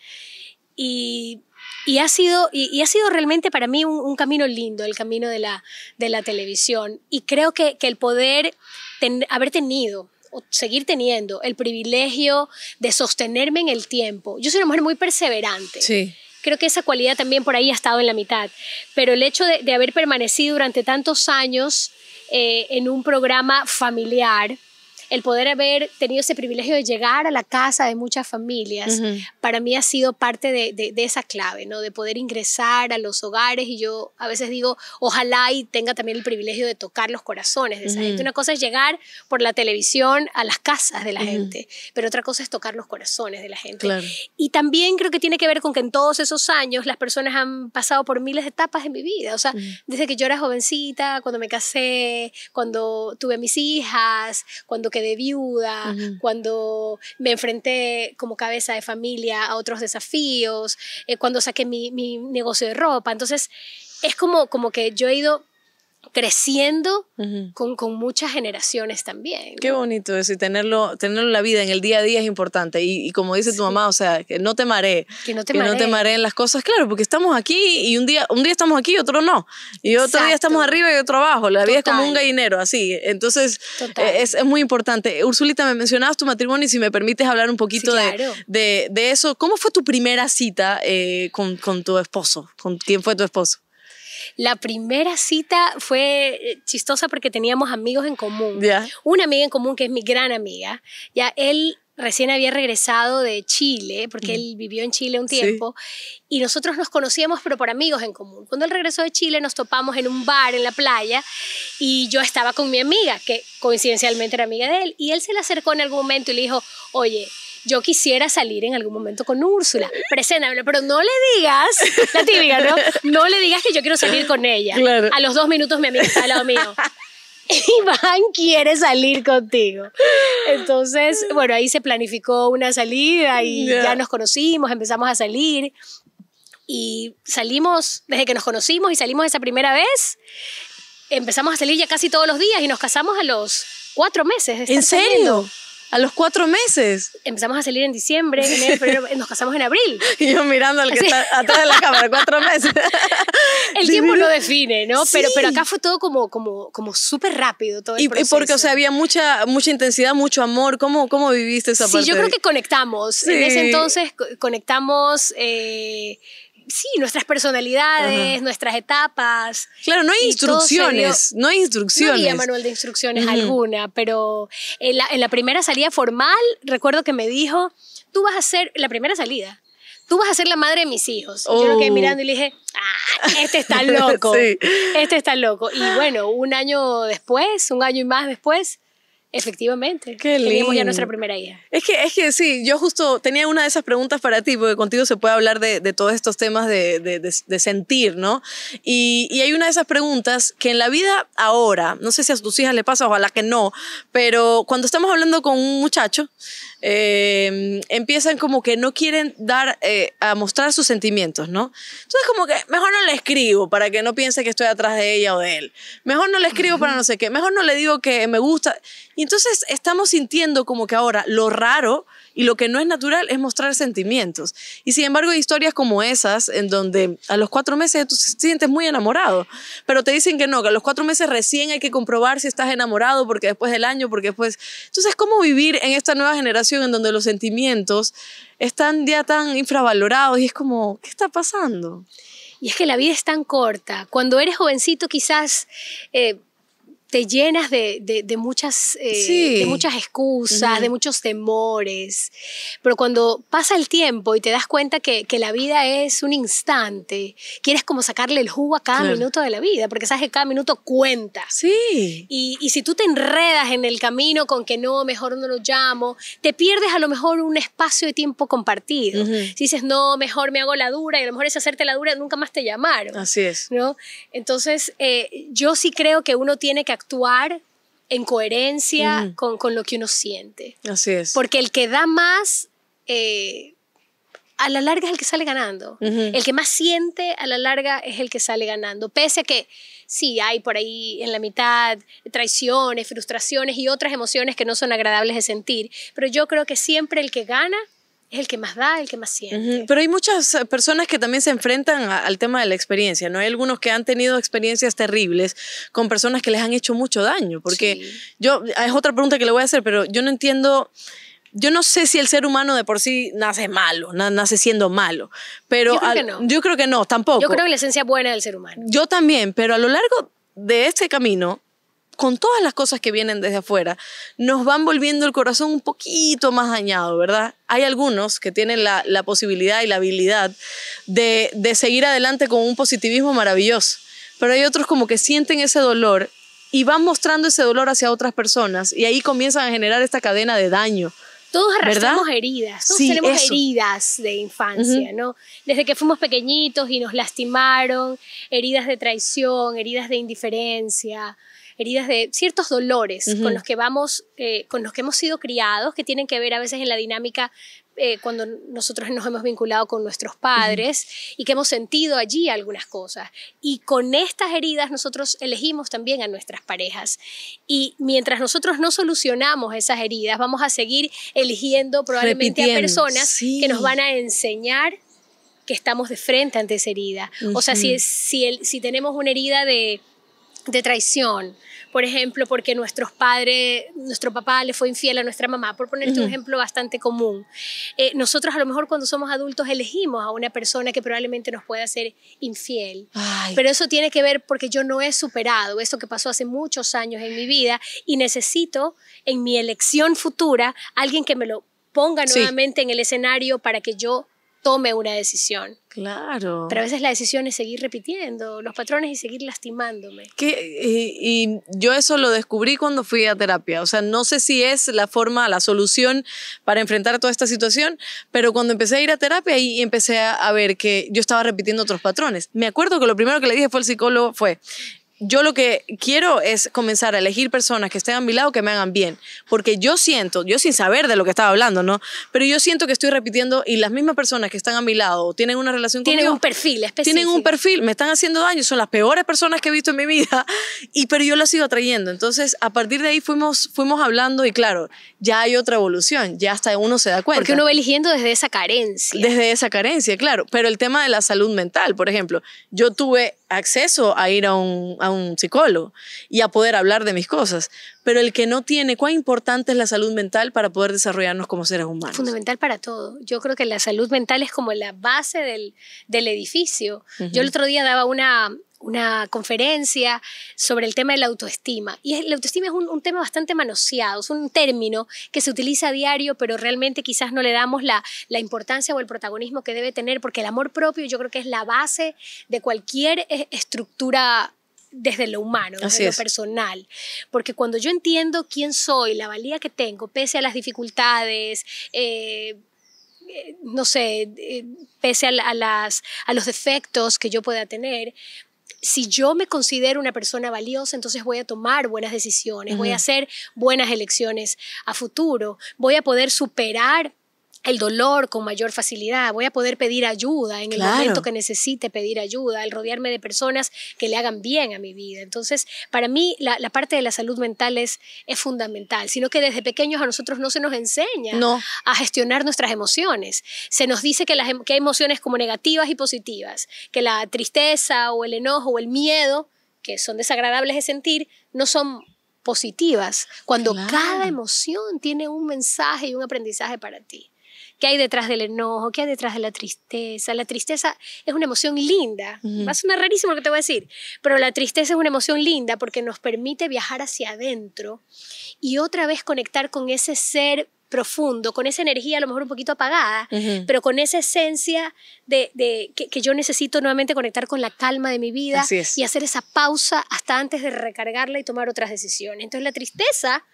Y y ha sido, y, ha sido realmente para mí un, camino lindo, el camino de la, de la televisión. Y creo que, el poder haber tenido o seguir teniendo el privilegio de sostenerme en el tiempo. Yo soy una mujer muy perseverante. Sí creo que esa cualidad también por ahí ha estado en la mitad. Pero el hecho de, haber permanecido durante tantos años eh, en un programa familiar, el poder haber tenido ese privilegio de llegar a la casa de muchas familias, para mí ha sido parte de, esa clave, ¿no? De poder ingresar a los hogares y yo a veces digo, ojalá y tenga también el privilegio de tocar los corazones de esa gente. Una cosa es llegar por la televisión a las casas de la gente, pero otra cosa es tocar los corazones de la gente. Y también creo que tiene que ver con que en todos esos años las personas han pasado por miles de etapas en mi vida, o sea, desde que yo era jovencita, cuando me casé, cuando tuve mis hijas, cuando de viuda, cuando me enfrenté como cabeza de familia a otros desafíos, eh, cuando saqué mi, negocio de ropa. Entonces, es como, como que yo he ido creciendo con, con, muchas generaciones también. Qué bonito eso y tenerlo, tenerlo en la vida, en el día a día es importante. Y, como dice tu mamá, o sea, que no te mare Que no te que en las cosas, claro, porque estamos aquí y un día, un día estamos aquí y otro no. Y otro día estamos arriba y otro abajo. La vida es como un gallinero, así. Entonces, es, es, muy importante. Ursulita, me mencionabas tu matrimonio y si me permites hablar un poquito de, de, de, eso. ¿Cómo fue tu primera cita eh, con, con tu esposo? ¿Con quién fue tu esposo? La primera cita fue eh, chistosa porque teníamos amigos en común. Una amiga en común que es mi gran amiga. Ya él recién había regresado de Chile, porque él vivió en Chile un tiempo, y nosotros nos conocíamos, pero por amigos en común. Cuando él regresó de Chile nos topamos en un bar en la playa y yo estaba con mi amiga, que coincidencialmente era amiga de él, y él se le acercó en algún momento y le dijo, oye, yo quisiera salir en algún momento con Úrsula, preséntamelo, pero no le digas, la ¿no? No le digas que yo quiero salir con ella. A los dos minutos mi amiga está al lado mío. <laughs> Iván quiere salir contigo. Entonces, bueno, ahí se planificó una salida y ya nos conocimos, empezamos a salir y salimos desde que nos conocimos y salimos esa primera vez. Empezamos a salir ya casi todos los días y nos casamos a los cuatro meses. ¿En serio? A los cuatro meses. Empezamos a salir en diciembre, enero, nos casamos en abril. <laughs> Y yo mirando al que está atrás de la cámara, cuatro meses. El tiempo lo define, ¿no? Pero, pero acá fue todo como, como, como súper rápido. Todo y, porque, o sea, había mucha, mucha intensidad, mucho amor. ¿Cómo, cómo viviste esa parte? Sí, yo creo que conectamos. En ese entonces conectamos. Eh, sí, nuestras personalidades, nuestras etapas. Claro, no hay instrucciones, no hay instrucciones. No había manual de instrucciones alguna, pero en la, primera salida formal, recuerdo que me dijo, tú vas a ser, la primera salida tú vas a ser la madre de mis hijos. Yo lo quedé oh. mirando y le dije, ah, este está <laughs> loco, este está loco. Y bueno, un año después, un año y más después, Efectivamente. Qué lindo. ya nuestra primera hija. Es que, es que sí, yo justo tenía una de esas preguntas para ti, porque contigo se puede hablar de, todos estos temas de, sentir, ¿no? Y, y, hay una de esas preguntas que en la vida ahora, no sé si a tus hijas le pasa, ojalá que no, pero cuando estamos hablando con un muchacho, Em, empiezan como que no quieren dar eh, a mostrar sus sentimientos, ¿no? Entonces como que mejor no le escribo para que no piense que estoy atrás de ella o de él. Mejor no le escribo para no sé qué. Mejor no le digo que me gusta. Y entonces estamos sintiendo como que ahora lo raro y lo que no es natural es mostrar sentimientos. Y sin embargo hay historias como esas en donde a los cuatro meses tú te sientes muy enamorado, pero te dicen que no, que a los cuatro meses recién hay que comprobar si estás enamorado, porque después del año, porque después... Entonces, ¿cómo vivir en esta nueva generación en donde los sentimientos están ya tan infravalorados y es como, ¿qué está pasando? Y es que la vida es tan corta. Cuando eres jovencito quizás... Eh, te llenas de, de, muchas, eh, de muchas excusas, de muchos temores, pero cuando pasa el tiempo y te das cuenta que, que la vida es un instante, quieres como sacarle el jugo a cada minuto de la vida, porque sabes que cada minuto cuenta. Sí. Y, y si tú te enredas en el camino con que no, mejor no lo llamo, te pierdes a lo mejor un espacio de tiempo compartido. Si dices, no, mejor me hago la dura y a lo mejor es hacerte la dura, nunca más te llamaron. Así es. ¿no? Entonces, eh, yo sí creo que uno tiene que actuar en coherencia con, lo que uno siente. Así es. Porque el que da más, eh, a la larga es el que sale ganando. El que más siente, a la larga es el que sale ganando. Pese a que sí hay por ahí en la mitad traiciones, frustraciones y otras emociones que no son agradables de sentir, pero yo creo que siempre el que gana es el que más da, el que más siente. Pero hay muchas eh, personas que también se enfrentan al tema de la experiencia, ¿no? Hay algunos que han tenido experiencias terribles con personas que les han hecho mucho daño, porque yo, ah, es otra pregunta que le voy a hacer, pero yo no entiendo... Yo no sé si el ser humano de por sí nace malo, nace siendo malo, pero yo creo, que, no. yo creo que no, tampoco. Yo creo que la esencia buena del ser humano. Yo también, pero a lo largo de este camino con todas las cosas que vienen desde afuera, nos van volviendo el corazón un poquito más dañado, ¿verdad? Hay algunos que tienen la, posibilidad y la habilidad de, seguir adelante con un positivismo maravilloso, pero hay otros como que sienten ese dolor y van mostrando ese dolor hacia otras personas y ahí comienzan a generar esta cadena de daño. Todos arrastramos heridas, todos tenemos heridas de infancia, ¿no? Desde que fuimos pequeñitos y nos lastimaron, heridas de traición, heridas de indiferencia, heridas de ciertos dolores con los que vamos, eh, con los que hemos sido criados, que tienen que ver a veces en la dinámica eh, cuando nosotros nos hemos vinculado con nuestros padres y que hemos sentido allí algunas cosas. Y con estas heridas nosotros elegimos también a nuestras parejas. Y mientras nosotros no solucionamos esas heridas, vamos a seguir eligiendo probablemente a personas que nos van a enseñar que estamos de frente ante esa herida. O sea, si, si, si tenemos una herida de de traición, por ejemplo, porque nuestros padres, nuestro papá le fue infiel a nuestra mamá, por ponerte un ejemplo bastante común. Eh, nosotros a lo mejor cuando somos adultos elegimos a una persona que probablemente nos pueda hacer infiel, pero eso tiene que ver porque yo no he superado eso que pasó hace muchos años en mi vida y necesito en mi elección futura alguien que me lo ponga nuevamente en el escenario para que yo tome una decisión. Claro. Pero a veces la decisión es seguir repitiendo los patrones y seguir lastimándome. y, yo eso lo descubrí cuando fui a terapia. O sea, no sé si es la forma, la solución para enfrentar toda esta situación, pero cuando empecé a ir a terapia y empecé a, a ver que yo estaba repitiendo otros patrones. Me acuerdo que lo primero que le dije fue al psicólogo fue, yo lo que quiero es comenzar a elegir personas que estén a mi lado que me hagan bien, porque yo siento, yo sin saber de lo que estaba hablando, ¿no? Pero yo siento que estoy repitiendo y las mismas personas que están a mi lado tienen una relación tienen Tienen un perfil específico. Tienen un perfil, me están haciendo daño, son las peores personas que he visto en mi vida, y, pero yo las sigo atrayendo. Entonces, a partir de ahí fuimos, fuimos hablando y claro, ya hay otra evolución, ya hasta uno se da cuenta. Porque uno va eligiendo desde esa carencia. Desde esa carencia, claro. Pero el tema de la salud mental, por ejemplo, yo tuve acceso a ir a un, psicólogo y a poder hablar de mis cosas, pero el que no tiene, cuán importante es la salud mental para poder desarrollarnos como seres humanos. Fundamental para todo. Yo creo que la salud mental es como la base del, edificio. Yo el otro día daba una, una conferencia sobre el tema de la autoestima. Y la autoestima es un, tema bastante manoseado, es un término que se utiliza a diario, pero realmente quizás no le damos la, importancia o el protagonismo que debe tener, porque el amor propio yo creo que es la base de cualquier eh, estructura desde lo humano, desde lo personal. Porque cuando yo entiendo quién soy, la valía que tengo, pese a las dificultades, eh, eh, no sé, pese las, a los defectos que yo pueda tener, si yo me considero una persona valiosa, entonces voy a tomar buenas decisiones, voy a hacer buenas elecciones a futuro, voy a poder superar el dolor con mayor facilidad, voy a poder pedir ayuda en el momento que necesite pedir ayuda, el rodearme de personas que le hagan bien a mi vida. Entonces, para mí la, parte de la salud mental es, fundamental, sino que desde pequeños a nosotros no se nos enseña a gestionar nuestras emociones. Se nos dice que, las, em, hay emociones como negativas y positivas, que la tristeza o el enojo o el miedo, que son desagradables de sentir, no son positivas, cuando cada emoción tiene un mensaje y un aprendizaje para ti qué hay detrás del enojo, qué hay detrás de la tristeza. La tristeza es una emoción linda. Va a sonar rarísimo lo que te voy a decir, pero la tristeza es una emoción linda porque nos permite viajar hacia adentro y otra vez conectar con ese ser profundo, con esa energía a lo mejor un poquito apagada, pero con esa esencia de, que, que, yo necesito nuevamente conectar con la calma de mi vida y hacer esa pausa hasta antes de recargarla y tomar otras decisiones. Entonces la tristeza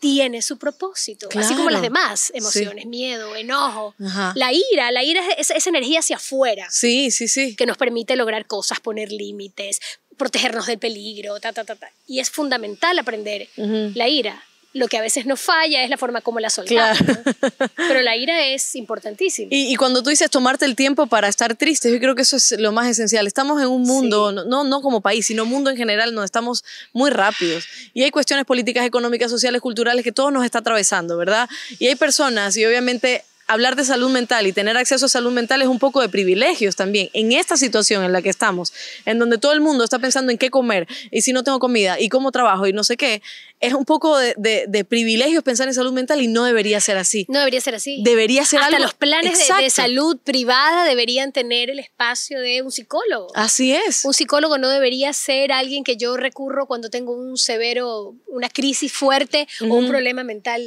tiene su propósito, así como las demás emociones, miedo, enojo, la ira, la ira es esa energía hacia afuera. Sí, sí, sí. Que nos permite lograr cosas, poner límites, protegernos del peligro, ta, ta, ta, ta. Y es fundamental aprender la ira, lo que a veces nos falla es la forma como la soltamos. <laughs> Pero la ira es importantísima. Y, cuando tú dices tomarte el tiempo para estar triste, yo creo que eso es lo más esencial. Estamos en un mundo, no, no como país, sino mundo en general, donde estamos muy rápidos. Y hay cuestiones políticas, económicas, sociales, culturales que todo nos está atravesando, ¿verdad? Y hay personas, y obviamente hablar de salud mental y tener acceso a salud mental es un poco de privilegios también, en esta situación en la que estamos, en donde todo el mundo está pensando en qué comer y si no tengo comida y cómo trabajo y no sé qué, es un poco de, privilegios pensar en salud mental y no debería ser así. No debería ser así. Debería ser Hasta los planes de, salud privada deberían tener el espacio de un psicólogo. Así es. Un psicólogo no debería ser alguien que yo recurro cuando tengo un severo, una crisis fuerte o un problema mental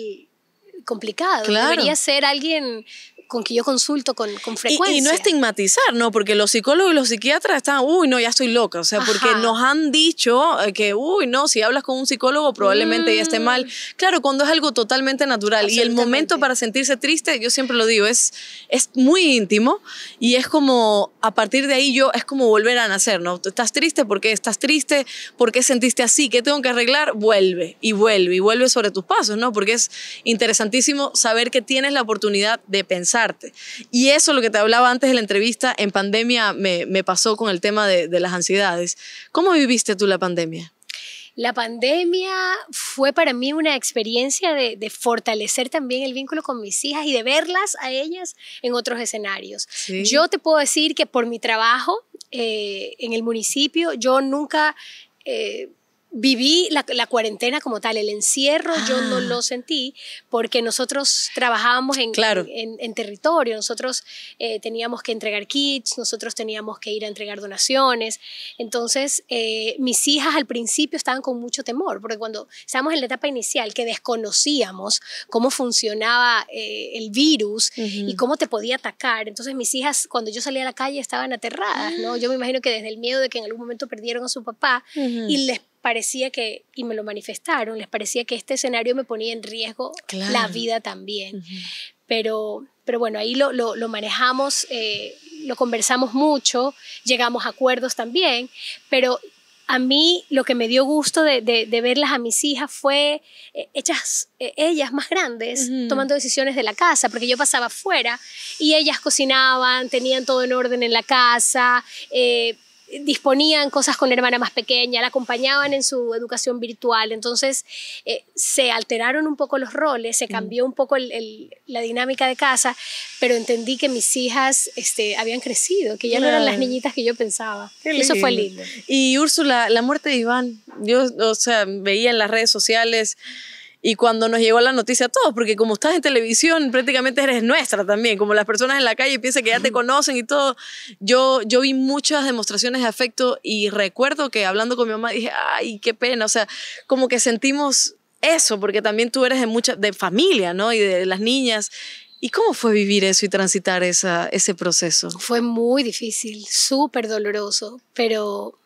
complicado. Debería ser alguien con que yo consulto con, con frecuencia. Y, no estigmatizar, ¿no? Porque los psicólogos y los psiquiatras están, uy, no, ya estoy loca. O sea, porque nos han dicho eh, que, uy, no, si hablas con un psicólogo probablemente ya esté mm. mal. Claro, cuando es algo totalmente natural. Y el momento para sentirse triste, yo siempre lo digo, es, es muy íntimo y es como, a partir de ahí yo, es como volver a nacer, ¿no? Estás triste porque estás triste, porque sentiste así, ¿qué tengo que arreglar? Vuelve y vuelve y vuelve sobre tus pasos, ¿no? Porque es interesantísimo saber que tienes la oportunidad de pensar y eso, lo que te hablaba antes de la entrevista, en pandemia me, pasó con el tema de, las ansiedades. ¿Cómo viviste tú la pandemia? La pandemia fue para mí una experiencia de, fortalecer también el vínculo con mis hijas y de verlas a ellas en otros escenarios. Yo te puedo decir que por mi trabajo eh, en el municipio, yo nunca... Eh, viví la, cuarentena como tal, el encierro yo no ah. lo sentí porque nosotros trabajábamos en, en, territorio, nosotros eh, teníamos que entregar kits, nosotros teníamos que ir a entregar donaciones, entonces eh, mis hijas al principio estaban con mucho temor porque cuando estábamos en la etapa inicial que desconocíamos cómo funcionaba eh, el virus y cómo te podía atacar, entonces mis hijas cuando yo salía a la calle estaban aterradas, ¿no? Ah. Yo me imagino que desde el miedo de que en algún momento perdieron a su papá y les parecía que, y me lo manifestaron, les parecía que este escenario me ponía en riesgo la vida también. pero, pero bueno, ahí lo, manejamos, eh, lo conversamos mucho, llegamos a acuerdos también, pero a mí lo que me dio gusto de, verlas a mis hijas fue eh, eh, ellas, más grandes tomando decisiones de la casa, porque yo pasaba fuera y ellas cocinaban, tenían todo en orden en la casa disponían cosas con hermana más pequeña, la acompañaban en su educación virtual, entonces eh, se alteraron un poco los roles, se mm. cambió un poco la dinámica de casa, pero entendí que mis hijas este, habían crecido, que ya no eran las niñitas que yo pensaba. Eso fue lindo. Y Úrsula, la muerte de Iván, yo, o veía en las redes sociales y cuando nos llegó la noticia a todos, porque como estás en televisión, prácticamente eres nuestra también, como las personas en la calle piensan que ya te <laughs> conocen y todo, yo, yo vi muchas demostraciones de afecto y recuerdo que hablando con mi mamá dije, ay, qué pena, o sea, como que sentimos eso, porque también tú eres de, mucha, de familia, ¿no? Y de las niñas. ¿Y cómo fue vivir eso y transitar esa, ese proceso? Fue muy difícil, súper doloroso, pero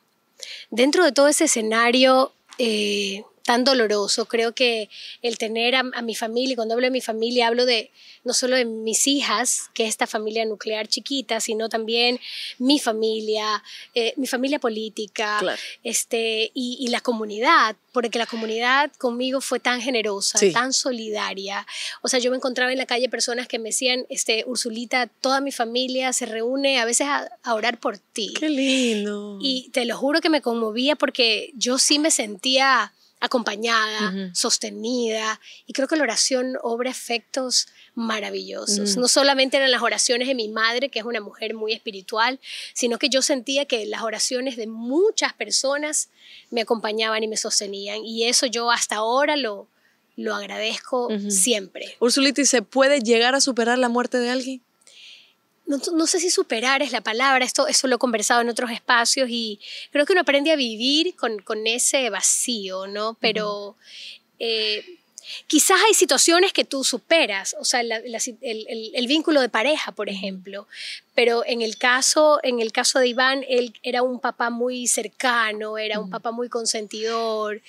dentro de todo ese escenario... Eh, tan doloroso. Creo que el tener a, mi familia, cuando hablo de mi familia, hablo de no solo de mis hijas, que es esta familia nuclear chiquita, sino también mi familia, eh, mi familia política este, y, la comunidad, porque la comunidad conmigo fue tan generosa, tan solidaria. O sea, yo me encontraba en la calle personas que me decían, este, Ursulita, toda mi familia se reúne a veces a orar por ti. Qué lindo. Y te lo juro que me conmovía porque yo sí me sentía acompañada, sostenida. Y creo que la oración obra efectos maravillosos. No solamente eran las oraciones de mi madre, que es una mujer muy espiritual, sino que yo sentía que las oraciones de muchas personas me acompañaban y me sostenían. Y eso yo hasta ahora lo, lo agradezco siempre. Ursuliti, ¿se puede llegar a superar la muerte de alguien? no, sé si superar es la palabra, esto, eso lo he conversado en otros espacios y creo que uno aprende a vivir con, con ese vacío, ¿no? Pero eh, quizás hay situaciones que tú superas, o sea, el, vínculo de pareja, por ejemplo, pero en el, caso, en el caso de Iván, él era un papá muy cercano, era un papá muy consentidor,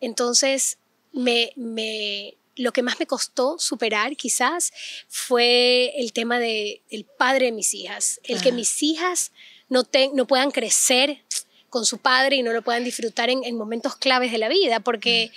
entonces me, me lo que más me costó superar quizás fue el tema del el padre de mis hijas, el que mis hijas no, te, no puedan crecer con su padre y no lo puedan disfrutar en, momentos claves de la vida, porque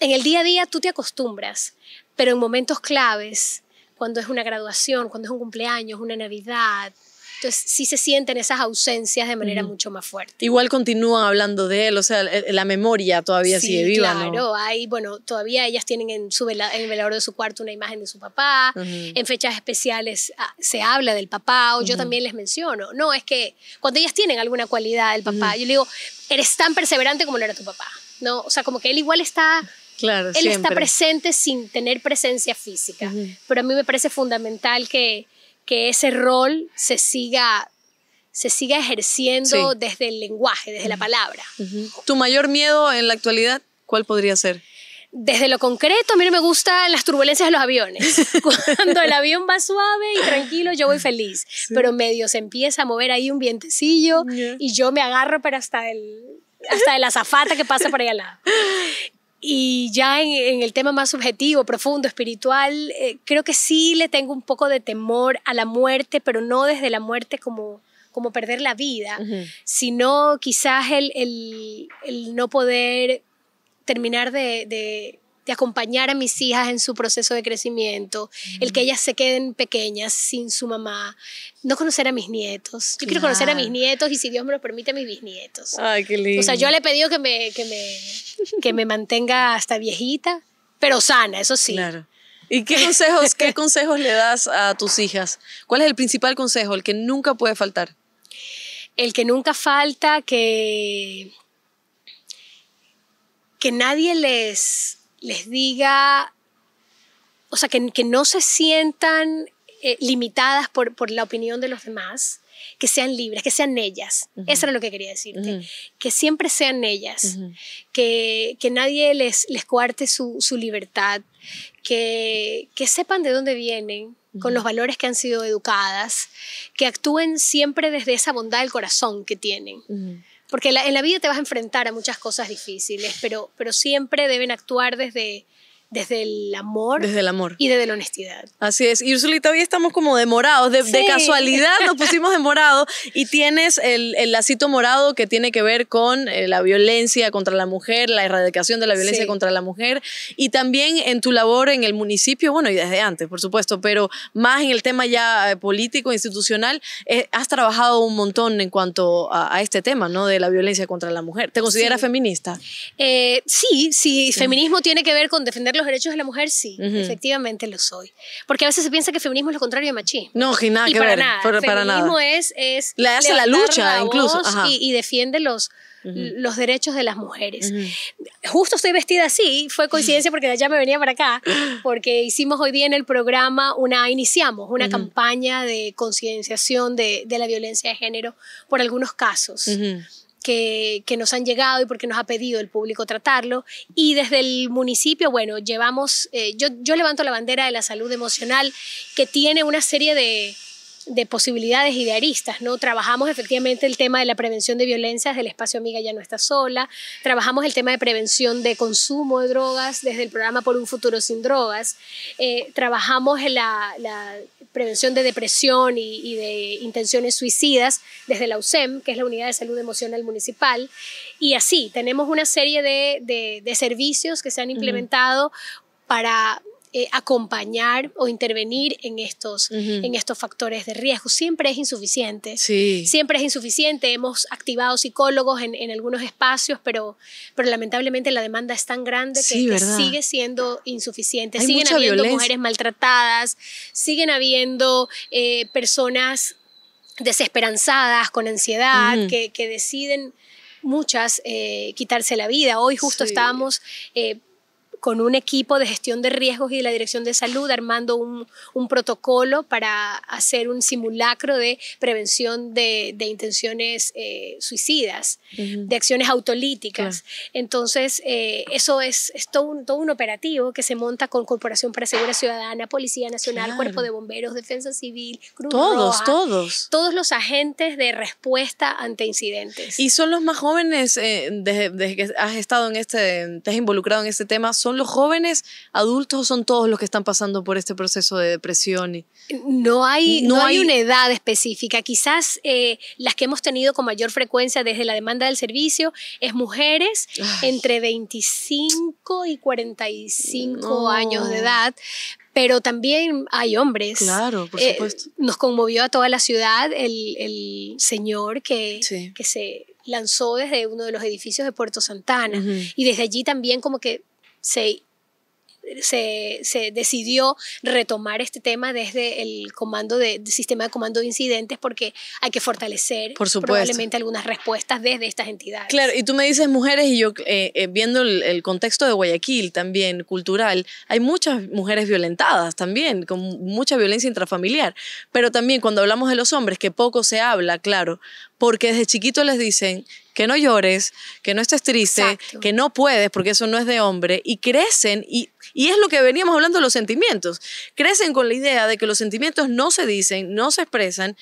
mm. en el día a día tú te acostumbras, pero en momentos claves, cuando es una graduación, cuando es un cumpleaños, una Navidad, entonces sí se sienten esas ausencias de manera mucho más fuerte. Igual continúan hablando de él, o sea, la memoria todavía sigue viva. Claro, ¿no? hay, bueno, todavía ellas tienen en, su en el velador de su cuarto una imagen de su papá, en fechas especiales ah, se habla del papá, o yo también les menciono, no, es que cuando ellas tienen alguna cualidad del papá, yo le digo, eres tan perseverante como lo era tu papá, ¿no? O sea, como que él igual está... Claro, él está presente sin tener presencia física, pero a mí me parece fundamental que, que ese rol se siga se siga ejerciendo desde el lenguaje, desde la palabra. ¿Tu mayor miedo en la actualidad cuál podría ser? Desde lo concreto, a mí no me gustan las turbulencias de los aviones. <laughs> Cuando el avión va suave y tranquilo, yo voy feliz. Pero medio se empieza a mover ahí un vientecillo y yo me agarro, para hasta el, hasta la azafata que pasa por ahí al lado. Y ya en, el tema más subjetivo, profundo, espiritual, eh, creo que sí le tengo un poco de temor a la muerte, pero no desde la muerte como, como perder la vida, sino quizás el, el, el, no poder terminar de de acompañar a mis hijas en su proceso de crecimiento, el que ellas se queden pequeñas sin su mamá, no conocer a mis nietos. Yo quiero conocer a mis nietos y si Dios me lo permite, a mis bisnietos. Ay, qué lindo. O sea, yo le he pedido que me, que me, que me mantenga hasta viejita, pero sana, eso sí. Claro. ¿Y qué <laughs> consejos, qué consejos le das a tus hijas? ¿Cuál es el principal consejo, el que nunca puede faltar? El que nunca falta, que, que nadie les les diga, o sea, que, no se sientan eh, limitadas por, la opinión de los demás, que sean libres, que sean ellas. Eso era lo que quería decirte. Que siempre sean ellas, que, que, nadie les, les coarte su, libertad, que, que, sepan de dónde vienen, con los valores que han sido educadas, que actúen siempre desde esa bondad del corazón que tienen. Porque en la, vida te vas a enfrentar a muchas cosas difíciles, pero, pero siempre deben actuar desde, desde el amor. Desde el amor. Y desde la honestidad. Así es. Y Ursulita, hoy estamos como demorados. De, de casualidad nos pusimos demorados. Y <laughs> tienes el, lacito morado que tiene que ver con eh, la violencia contra la mujer, la erradicación de la violencia contra la mujer. Y también en tu labor en el municipio, bueno, y desde antes, por supuesto, pero más en el tema ya eh, político, institucional, eh, has trabajado un montón en cuanto a, este tema, ¿no? De la violencia contra la mujer. ¿Te consideras feminista? sí, sí. Feminismo tiene que ver con defender los derechos de la mujer, sí, efectivamente lo soy. Porque a veces se piensa que feminismo es lo contrario de machismo. No, que nada y para Nada. El feminismo es, es Le hace la lucha, incluso. Y, y, defiende los, los derechos de las mujeres. Justo estoy vestida así, fue coincidencia porque de allá me venía para acá, <gasps> porque hicimos hoy día en el programa una, iniciamos una campaña de concienciación de, de, la violencia de género por algunos casos que, nos han llegado y porque nos ha pedido el público tratarlo. Y desde el municipio, bueno, llevamos, eh, yo, yo levanto la bandera de la salud emocional que tiene una serie de, de posibilidades y ¿no? Trabajamos efectivamente el tema de la prevención de violencias, el espacio Amiga ya no está sola, trabajamos el tema de prevención de consumo de drogas desde el programa Por un futuro sin drogas, eh, trabajamos la, la, prevención de depresión y, de intenciones suicidas desde la USEM, que es la Unidad de Salud Emocional Municipal, y así tenemos una serie de, servicios que se han implementado para eh, acompañar o intervenir en estos, en estos factores de riesgo. Siempre es insuficiente. Siempre es insuficiente. Hemos activado psicólogos en, algunos espacios, pero, pero lamentablemente la demanda es tan grande que, sigue siendo insuficiente. siguen habiendo mujeres maltratadas, siguen habiendo eh, personas desesperanzadas, con ansiedad, que, deciden muchas eh, quitarse la vida. Hoy justo estamos. estábamos con un equipo de gestión de riesgos y de la Dirección de Salud armando un, protocolo para hacer un simulacro de prevención de, intenciones eh, suicidas, de acciones autolíticas. Entonces, eh, eso es, todo, un, todo, operativo que se monta con Corporación para Seguridad Ciudadana, Policía Nacional, Cuerpo de Bomberos, Defensa Civil, todos, todos. Todos los agentes de respuesta ante incidentes. Y son los más jóvenes, eh, desde, que has estado en este, te has involucrado en este tema, son ¿Son los jóvenes adultos o son todos los que están pasando por este proceso de depresión? No, hay, no, hay, una edad específica. Quizás eh, las que hemos tenido con mayor frecuencia desde la demanda del servicio es mujeres entre 25 y 45 años de edad, pero también hay hombres. Claro, por eh, supuesto. nos conmovió a toda la ciudad el, señor que, que se lanzó desde uno de los edificios de Puerto Santana y desde allí también como que se se, decidió retomar este tema desde el comando de, sistema de comando de incidentes porque hay que fortalecer probablemente algunas respuestas desde estas entidades. Claro, y tú me dices mujeres y yo eh, eh, viendo el, el, contexto de Guayaquil también cultural, hay muchas mujeres violentadas también, con mucha violencia intrafamiliar, pero también cuando hablamos de los hombres, que poco se habla, claro, porque desde chiquito les dicen, que no llores, que no estés triste, que no puedes porque eso no es de hombre y crecen y, y es lo que veníamos hablando de los sentimientos, crecen con la idea de que los sentimientos no se dicen, no se expresan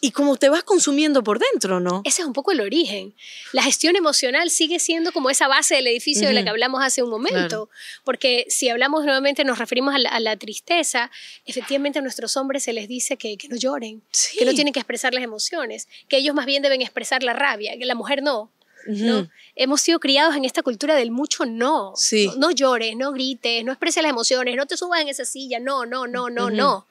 y como te vas consumiendo por dentro, ¿no? Ese es un poco el origen. La gestión emocional sigue siendo como esa base del edificio de la que hablamos hace un momento, porque si hablamos nuevamente nos referimos a la, tristeza, efectivamente a nuestros hombres se les dice que, no lloren, que no tienen que expresar las emociones, que ellos más bien deben expresar la rabia, que la mujer no. ¿no? Hemos sido criados en esta cultura del mucho no. Sí. no. llores, no grites, no expreses las emociones, no te subas en esa silla, no, no, no, no, no.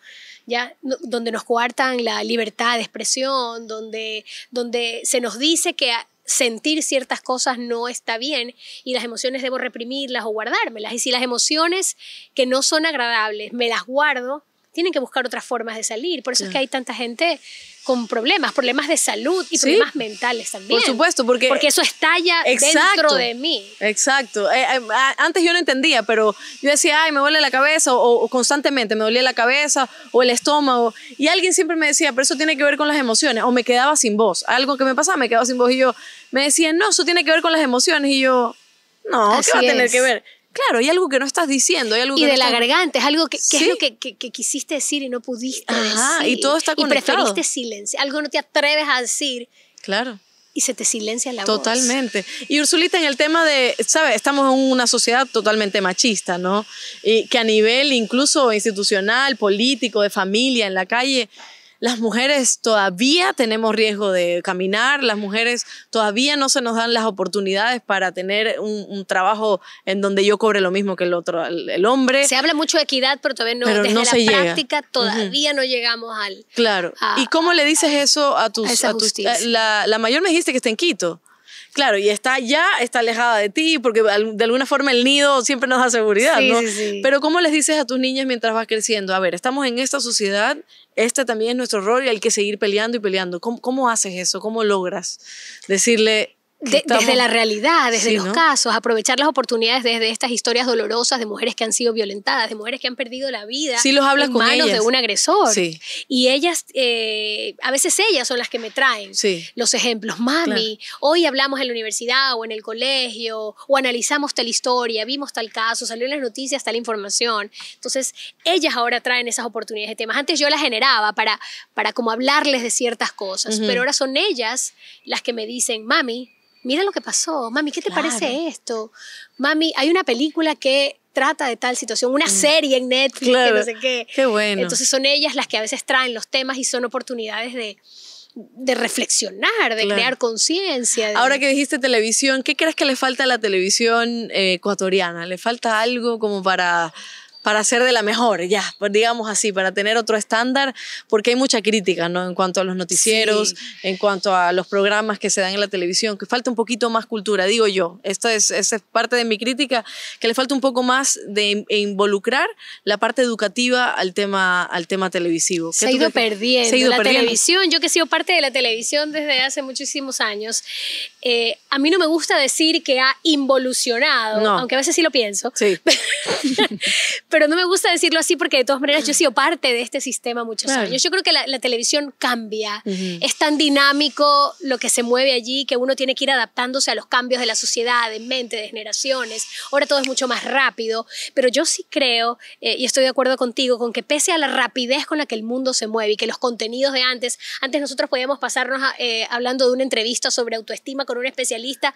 ¿ya? donde nos coartan la libertad de expresión, donde, donde se nos dice que sentir ciertas cosas no está bien y las emociones debo reprimirlas o guardármelas. Y si las emociones que no son agradables me las guardo, tienen que buscar otras formas de salir. Por eso es que hay tanta gente con problemas, problemas de salud y problemas mentales también. Por supuesto, porque... Porque eso estalla dentro de mí. Exacto. Eh, eh, antes yo no entendía, pero yo decía, ay, me duele la cabeza, o, constantemente me dolía la cabeza, o el estómago, y alguien siempre me decía, pero eso tiene que ver con las emociones, o me quedaba sin voz. Algo que me pasaba, me quedaba sin voz, y yo, me decía, no, eso tiene que ver con las emociones, y yo, no, ¿qué va a tener que ver? Claro, hay algo que no estás diciendo. Hay algo y de la garganta, es algo que, es que, quisiste decir y no pudiste decir. Y todo está conectado. Y preferiste silencio. Algo no te atreves a decir. Claro y se te silencia la voz. Totalmente. Y Ursulita, en el tema de, ¿sabes? Estamos en una sociedad totalmente machista, ¿no? Y que a nivel incluso institucional, político, de familia, en la calle, las mujeres todavía tenemos riesgo de caminar, las mujeres todavía no se nos dan las oportunidades para tener un, trabajo en donde yo cobre lo mismo que el otro, el, hombre. Se habla mucho de equidad, pero todavía no, la práctica todavía no llegamos al... Claro. ¿Y cómo le dices eso a tus... A, eh, la, mayor me dijiste que está en Quito. Claro, y está ya está alejada de ti, porque de alguna forma el nido siempre nos da seguridad, ¿no? Pero ¿cómo les dices a tus niñas mientras vas creciendo? A ver, estamos en esta sociedad este también es nuestro rol y hay que seguir peleando y peleando. ¿Cómo, haces eso? ¿Cómo logras decirle desde la realidad, desde los casos, aprovechar las oportunidades desde estas historias dolorosas de mujeres que han sido violentadas, de mujeres que han perdido la vida en manos de un agresor. Y ellas, eh, a veces ellas son las que me traen los ejemplos. Mami, hoy hablamos en la universidad o en el colegio, o analizamos tal historia, vimos tal caso, salió en las noticias tal información. Entonces, ellas ahora traen esas oportunidades de temas. Antes yo las generaba para, para como hablarles de ciertas cosas, pero ahora son ellas las que me dicen, mami, mira lo que pasó, mami, ¿qué te parece esto? Mami, hay una película que trata de tal situación, una mm. serie en Netflix, no sé qué. Qué bueno. Entonces son ellas las que a veces traen los temas y son oportunidades de, reflexionar, de crear conciencia. Ahora que dijiste televisión, ¿qué crees que le falta a la televisión eh, ecuatoriana? ¿Le falta algo como para para ser de la mejor, ya, pues, digamos así, para tener otro estándar, porque hay mucha crítica, ¿no? En cuanto a los noticieros, en cuanto a los programas que se dan en la televisión, que falta un poquito más cultura, digo yo. Esto es, es parte de mi crítica, que le falta un poco más de e involucrar la parte educativa al tema, al tema televisivo. Se ha ido perdiendo la televisión, yo que he sido parte de la televisión desde hace muchísimos años, eh, a mí no me gusta decir que ha involucionado, aunque a veces sí lo pienso, <laughs> pero no me gusta decirlo así porque de todas maneras yo he sido parte de este sistema muchos años. Yo creo que la, televisión cambia, es tan dinámico lo que se mueve allí que uno tiene que ir adaptándose a los cambios de la sociedad, de mente, de generaciones. Ahora todo es mucho más rápido, pero yo sí creo, eh, y estoy de acuerdo contigo, con que pese a la rapidez con la que el mundo se mueve y que los contenidos de antes, antes nosotros podíamos pasarnos eh, hablando de una entrevista sobre autoestima con un especialista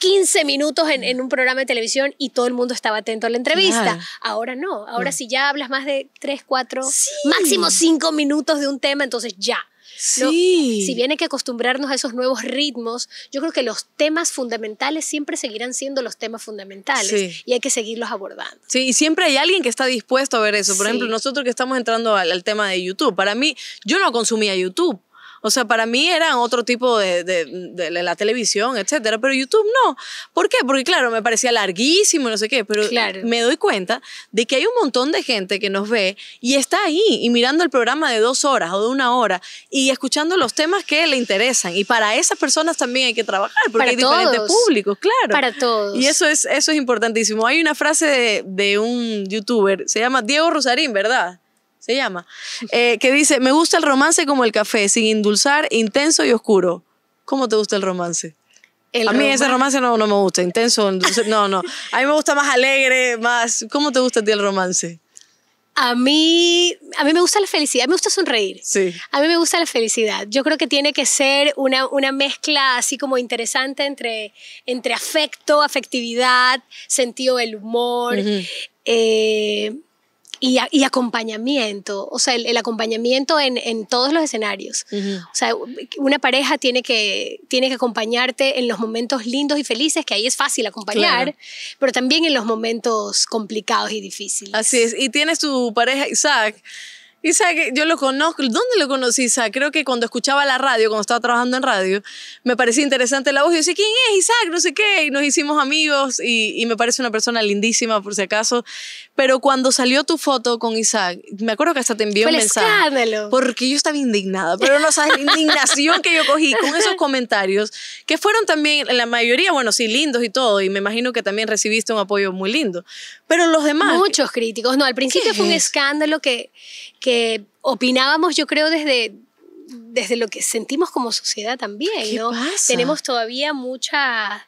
15 minutos en, un programa de televisión y todo el mundo estaba atento a la entrevista. Ahora no, ahora si ya hablas más de 3, 4, máximo 5 minutos de un tema, entonces ya. Sí. Si viene que acostumbrarnos a esos nuevos ritmos, yo creo que los temas fundamentales siempre seguirán siendo los temas fundamentales y hay que seguirlos abordando. Sí, y siempre hay alguien que está dispuesto a ver eso. Por ejemplo, nosotros que estamos entrando al tema de YouTube, para mí, yo no consumía YouTube o sea, para mí eran otro tipo de, de, la televisión, etcétera, pero YouTube no. ¿Por qué? Porque claro, me parecía larguísimo, no sé qué, pero me doy cuenta de que hay un montón de gente que nos ve y está ahí y mirando el programa de dos horas o de una hora y escuchando los temas que le interesan. Y para esas personas también hay que trabajar, porque para hay diferentes públicos, claro. Para todos. Y eso es, eso es importantísimo. Hay una frase de, de un youtuber, se llama Diego Rosarín, ¿verdad? se llama, eh, que dice, me gusta el romance como el café, sin endulzar, intenso y oscuro. ¿Cómo te gusta el romance? a mí ese romance no, no me gusta, intenso, no, no. A mí me gusta más alegre, más... ¿Cómo te gusta a ti el romance? A mí, a mí me gusta la felicidad, a mí me gusta sonreír. Sí. A mí me gusta la felicidad. Yo creo que tiene que ser una, una mezcla así como interesante entre, entre afecto, afectividad, sentido del humor. eh, y, acompañamiento, o sea, el, acompañamiento en, todos los escenarios. O sea, una pareja tiene que, tiene que acompañarte en los momentos lindos y felices, que ahí es fácil acompañar, pero también en los momentos complicados y difíciles. Así es, y tienes tu pareja, Isaac Isaac, yo lo conozco. ¿Dónde lo conocí, Isaac? Creo que cuando escuchaba la radio, cuando estaba trabajando en radio, me parecía interesante la voz. Yo decía, ¿quién es Isaac? No sé qué. Y nos hicimos amigos y, me parece una persona lindísima, por si acaso. Pero cuando salió tu foto con Isaac, me acuerdo que hasta te envió un mensaje. Escándalo. Porque yo estaba indignada, pero no sabes la <laughs> indignación que yo cogí con esos comentarios, que fueron también, la mayoría, bueno, sí, lindos y todo. Y me imagino que también recibiste un apoyo muy lindo. Pero los demás. Muchos críticos. No, al principio fue un escándalo que que opinábamos, yo creo, desde, desde lo que sentimos como sociedad también, ¿no? Tenemos todavía mucha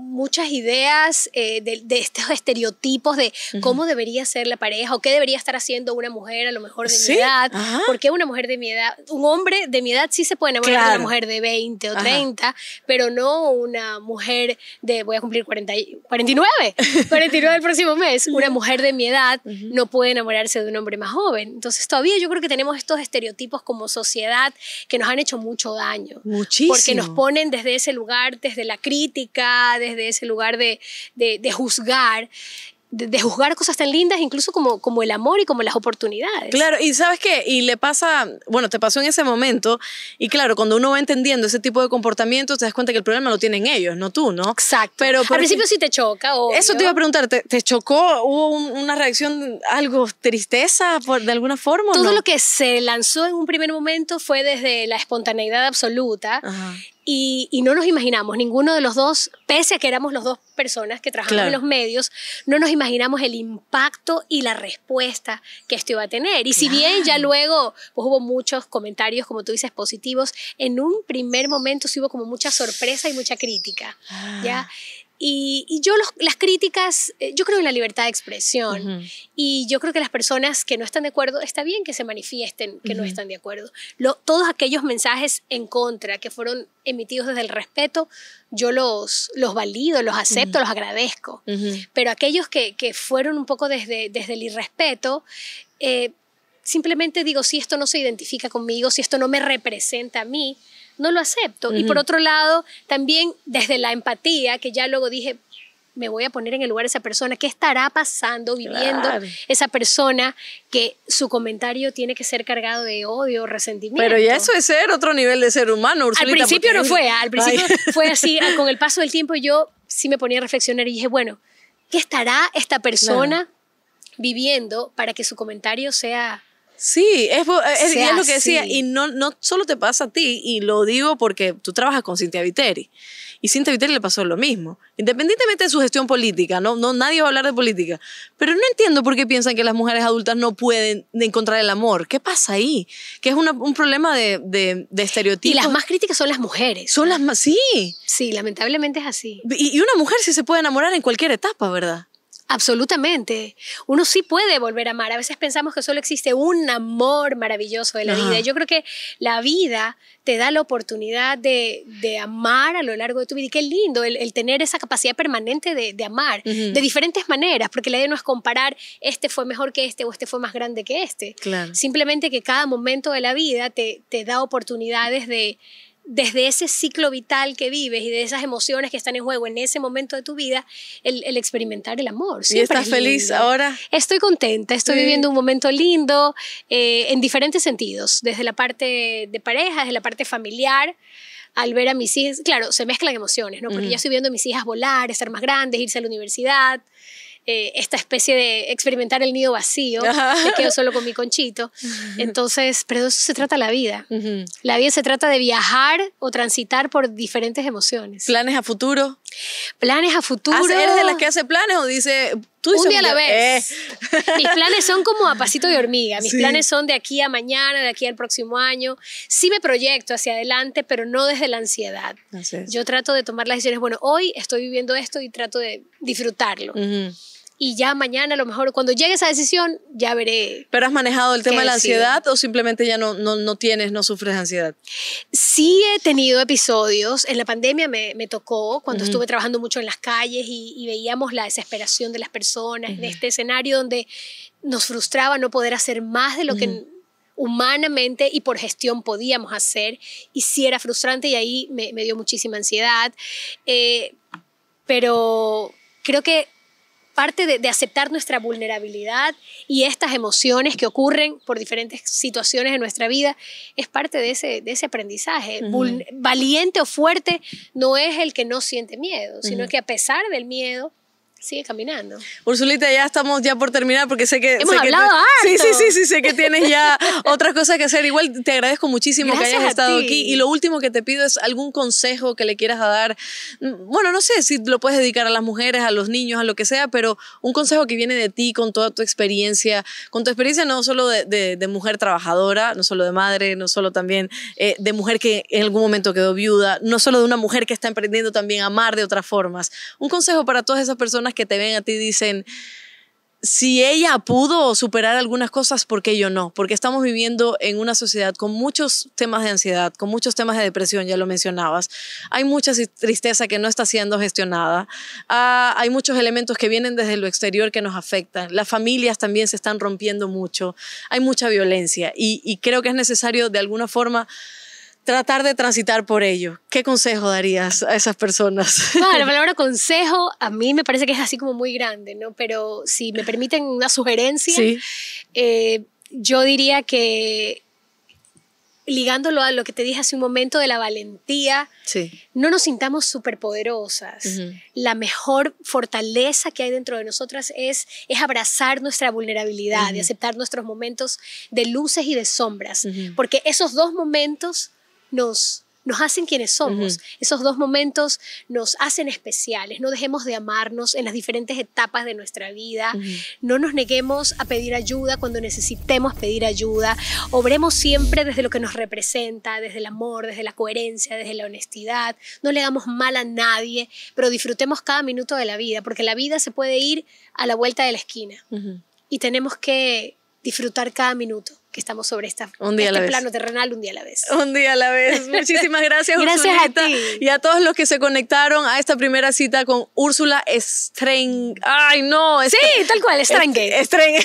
muchas ideas eh, de, estos estereotipos de cómo debería ser la pareja o qué debería estar haciendo una mujer a lo mejor de mi edad. porque una mujer de mi edad? Un hombre de mi edad sí se puede enamorar de una mujer de 20 o 30, pero no una mujer de, voy a cumplir 40, 49, 49 el próximo mes. Una mujer de mi edad no puede enamorarse de un hombre más joven. Entonces todavía yo creo que tenemos estos estereotipos como sociedad que nos han hecho mucho daño. Muchísimo. Porque nos ponen desde ese lugar, desde la crítica, desde de ese lugar de, de, juzgar. De, juzgar cosas tan lindas, incluso como, como el amor y como las oportunidades. Claro, y sabes qué, y le pasa, bueno, te pasó en ese momento, y claro, cuando uno va entendiendo ese tipo de comportamiento, te das cuenta que el problema lo tienen ellos, no tú, ¿no? Exacto. Pero, Al principio sí te choca. Eso te iba a preguntar, ¿te, chocó? ¿Hubo una reacción, algo, tristeza por, de alguna forma? Todo lo que se lanzó en un primer momento fue desde la espontaneidad absoluta. Ajá y, no nos imaginamos, ninguno de los dos, pese a que éramos los dos personas que trabajamos en los medios, no nos imaginamos el impacto y la respuesta que esto iba a tener. Y si bien ya luego pues, hubo muchos comentarios, como tú dices, positivos, en un primer momento sí hubo como mucha sorpresa y mucha crítica. ¿ya? Ah. Y, yo las críticas, eh, yo creo en la libertad de expresión y yo creo que las personas que no están de acuerdo, está bien que se manifiesten que no están de acuerdo. todos aquellos mensajes en contra que fueron emitidos desde el respeto, yo los, los valido, los acepto, los agradezco. Pero aquellos que, que, fueron un poco desde, desde el irrespeto, eh, simplemente digo, si esto no se identifica conmigo, si esto no me representa a mí, no lo acepto. Y por otro lado, también desde la empatía, que ya luego dije, me voy a poner en el lugar de esa persona, qué estará pasando, viviendo esa persona, que su comentario tiene que ser cargado de odio, resentimiento. Pero ya eso es ser otro nivel de ser humano, Al principio no fue, al principio <laughs> fue así, ah, con el paso del tiempo yo sí me ponía a reflexionar y dije, bueno, ¿qué estará esta persona viviendo para que su comentario sea Sí, es, lo que decía, y no, no solo te pasa a ti, y lo digo porque tú trabajas con Cintia Viteri, y Cintia Viteri le pasó lo mismo, independientemente de su gestión política, no, no nadie va a hablar de política, pero no entiendo por qué piensan que las mujeres adultas no pueden encontrar el amor, ¿qué pasa ahí? Que es un problema de, de, estereotipos. Y las más críticas son las mujeres. Son las más, sí. Sí, lamentablemente es así. Y, y una mujer sí se puede enamorar en cualquier etapa, ¿verdad? Absolutamente. Uno sí puede volver a amar. A veces pensamos que solo existe un amor maravilloso de la vida. Yo creo que la vida te da la oportunidad de, amar a lo largo de tu vida. Y qué lindo el, tener esa capacidad permanente de, amar de diferentes maneras, porque la idea no es comparar este fue mejor que este o este fue más grande que este. Simplemente que cada momento de la vida te, te da oportunidades de desde ese ciclo vital que vives y de esas emociones que están en juego en ese momento de tu vida, el, experimentar el amor. ¿Y estás feliz ahora? Estoy contenta, estoy viviendo un momento lindo eh, en diferentes sentidos, desde la parte de pareja, desde la parte familiar al ver a mis hijas, claro, se mezclan emociones, ¿no? Porque ya estoy viendo a mis hijas volar, estar más grandes, irse a la universidad, eh, esta especie de experimentar el nido vacío, me quedo solo con mi conchito. Entonces, pero de eso se trata la vida. La vida se trata de viajar o transitar por diferentes emociones. ¿Planes a futuro? Planes a futuro. Ah, ¿Eres de las que hace planes o dice, Tú un día a la vez. Eh. <laughs> Mis planes son como a pasito de hormiga. Mis planes son de aquí a mañana, de aquí al próximo año. Sí me proyecto hacia adelante, pero no desde la ansiedad. Yo trato de tomar las decisiones. Bueno, hoy estoy viviendo esto y trato de disfrutarlo y ya mañana a lo mejor cuando llegue esa decisión ya veré. ¿Pero has manejado el tema de la ansiedad o simplemente ya no, no, no, tienes, no sufres ansiedad? Sí he tenido episodios, en la pandemia me, me tocó cuando estuve trabajando mucho en las calles y, veíamos la desesperación de las personas en este escenario donde nos frustraba no poder hacer más de lo que humanamente y por gestión podíamos hacer y sí era frustrante y ahí me, me dio muchísima ansiedad. Eh, pero creo que parte de, aceptar nuestra vulnerabilidad y estas emociones que ocurren por diferentes situaciones en nuestra vida, es parte de ese, de ese aprendizaje. valiente o fuerte no es el que no siente miedo, sino que a pesar del miedo, Sigue caminando. Ursulita, ya estamos ya por terminar porque sé que... Hemos hablado que <laughs> Sí, sí, sí, sí, sé que tienes ya <laughs> otras cosas que hacer. Igual te agradezco muchísimo que hayas estado aquí. Y lo último que te pido es algún consejo que le quieras dar. Mm, bueno, no sé si lo puedes dedicar a las mujeres, a los niños, a lo que sea, pero un consejo que viene de ti con toda tu experiencia, con tu experiencia no solo de, mujer trabajadora, no solo de madre, no solo también eh, de mujer que en algún momento quedó viuda, no solo de una mujer que está emprendiendo también amar de otras formas. Un consejo para todas esas personas que te ven a ti dicen, si ella pudo superar algunas cosas, ¿por qué yo no? Porque estamos viviendo en una sociedad con muchos temas de ansiedad, con muchos temas de depresión, ya lo mencionabas. Hay mucha tristeza que no está siendo gestionada. Ah, hay muchos elementos que vienen desde lo exterior que nos afectan. Las familias también se están rompiendo mucho. Hay mucha violencia y creo que es necesario de alguna forma tratar de transitar por ello. ¿Qué consejo darías a esas personas? Bueno, la <laughs> palabra consejo a mí me parece que es así como muy grande, ¿no? Pero si me permiten una sugerencia, eh, yo diría que ligándolo a lo que te dije hace un momento de la valentía, no nos sintamos superpoderosas. La mejor fortaleza que hay dentro de nosotras es, es abrazar nuestra vulnerabilidad y aceptar nuestros momentos de luces y de sombras, porque esos dos momentos nos nos hacen quienes somos. Esos dos momentos nos hacen especiales. No dejemos de amarnos en las diferentes etapas de nuestra vida. No nos neguemos a pedir ayuda cuando necesitemos pedir ayuda. Obremos siempre desde lo que nos representa, desde el amor, desde la coherencia, desde la honestidad. No le hagamos mal a nadie, pero disfrutemos cada minuto de la vida, porque la vida se puede ir a la vuelta de la esquina. Y tenemos que disfrutar cada minuto que estamos sobre esta, este plano terrenal un día a la vez. <laughs> Un día a la vez. <laughs> Muchísimas gracias, Gracias a ti. Y a todos los que se conectaron a esta primera cita con Úrsula Streng. ¡Ay, no! Sí, tal cual, Strenge. Streng.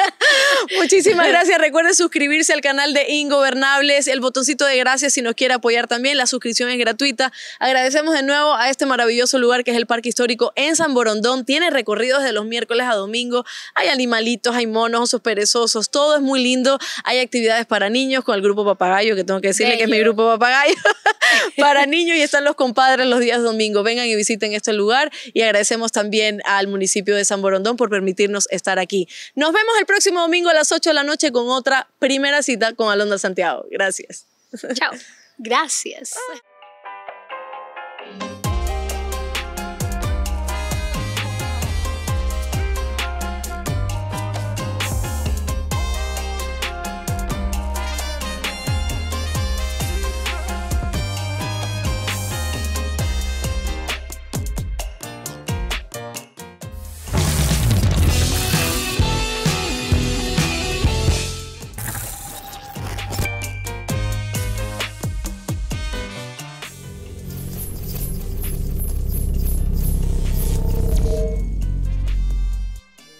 <laughs> Muchísimas gracias. Recuerden suscribirse al canal de Ingobernables, el botoncito de gracias si nos quiere apoyar también. La suscripción es gratuita. Agradecemos de nuevo a este maravilloso lugar que es el Parque Histórico en San Borondón. Tiene recorridos de los miércoles a domingo. Hay animalitos, hay monos, osos perezosos. Todo es muy lindo hay actividades para niños con el grupo Papagayo, que tengo que decirle que es mi grupo Papagayo, <laughs> para niños y están los compadres los días domingo. Vengan y visiten este lugar y agradecemos también al municipio de San Borondón por permitirnos estar aquí. Nos vemos el próximo domingo a las 8 de la noche con otra primera cita con Alondra Santiago. Gracias. Chao. <laughs> Gracias.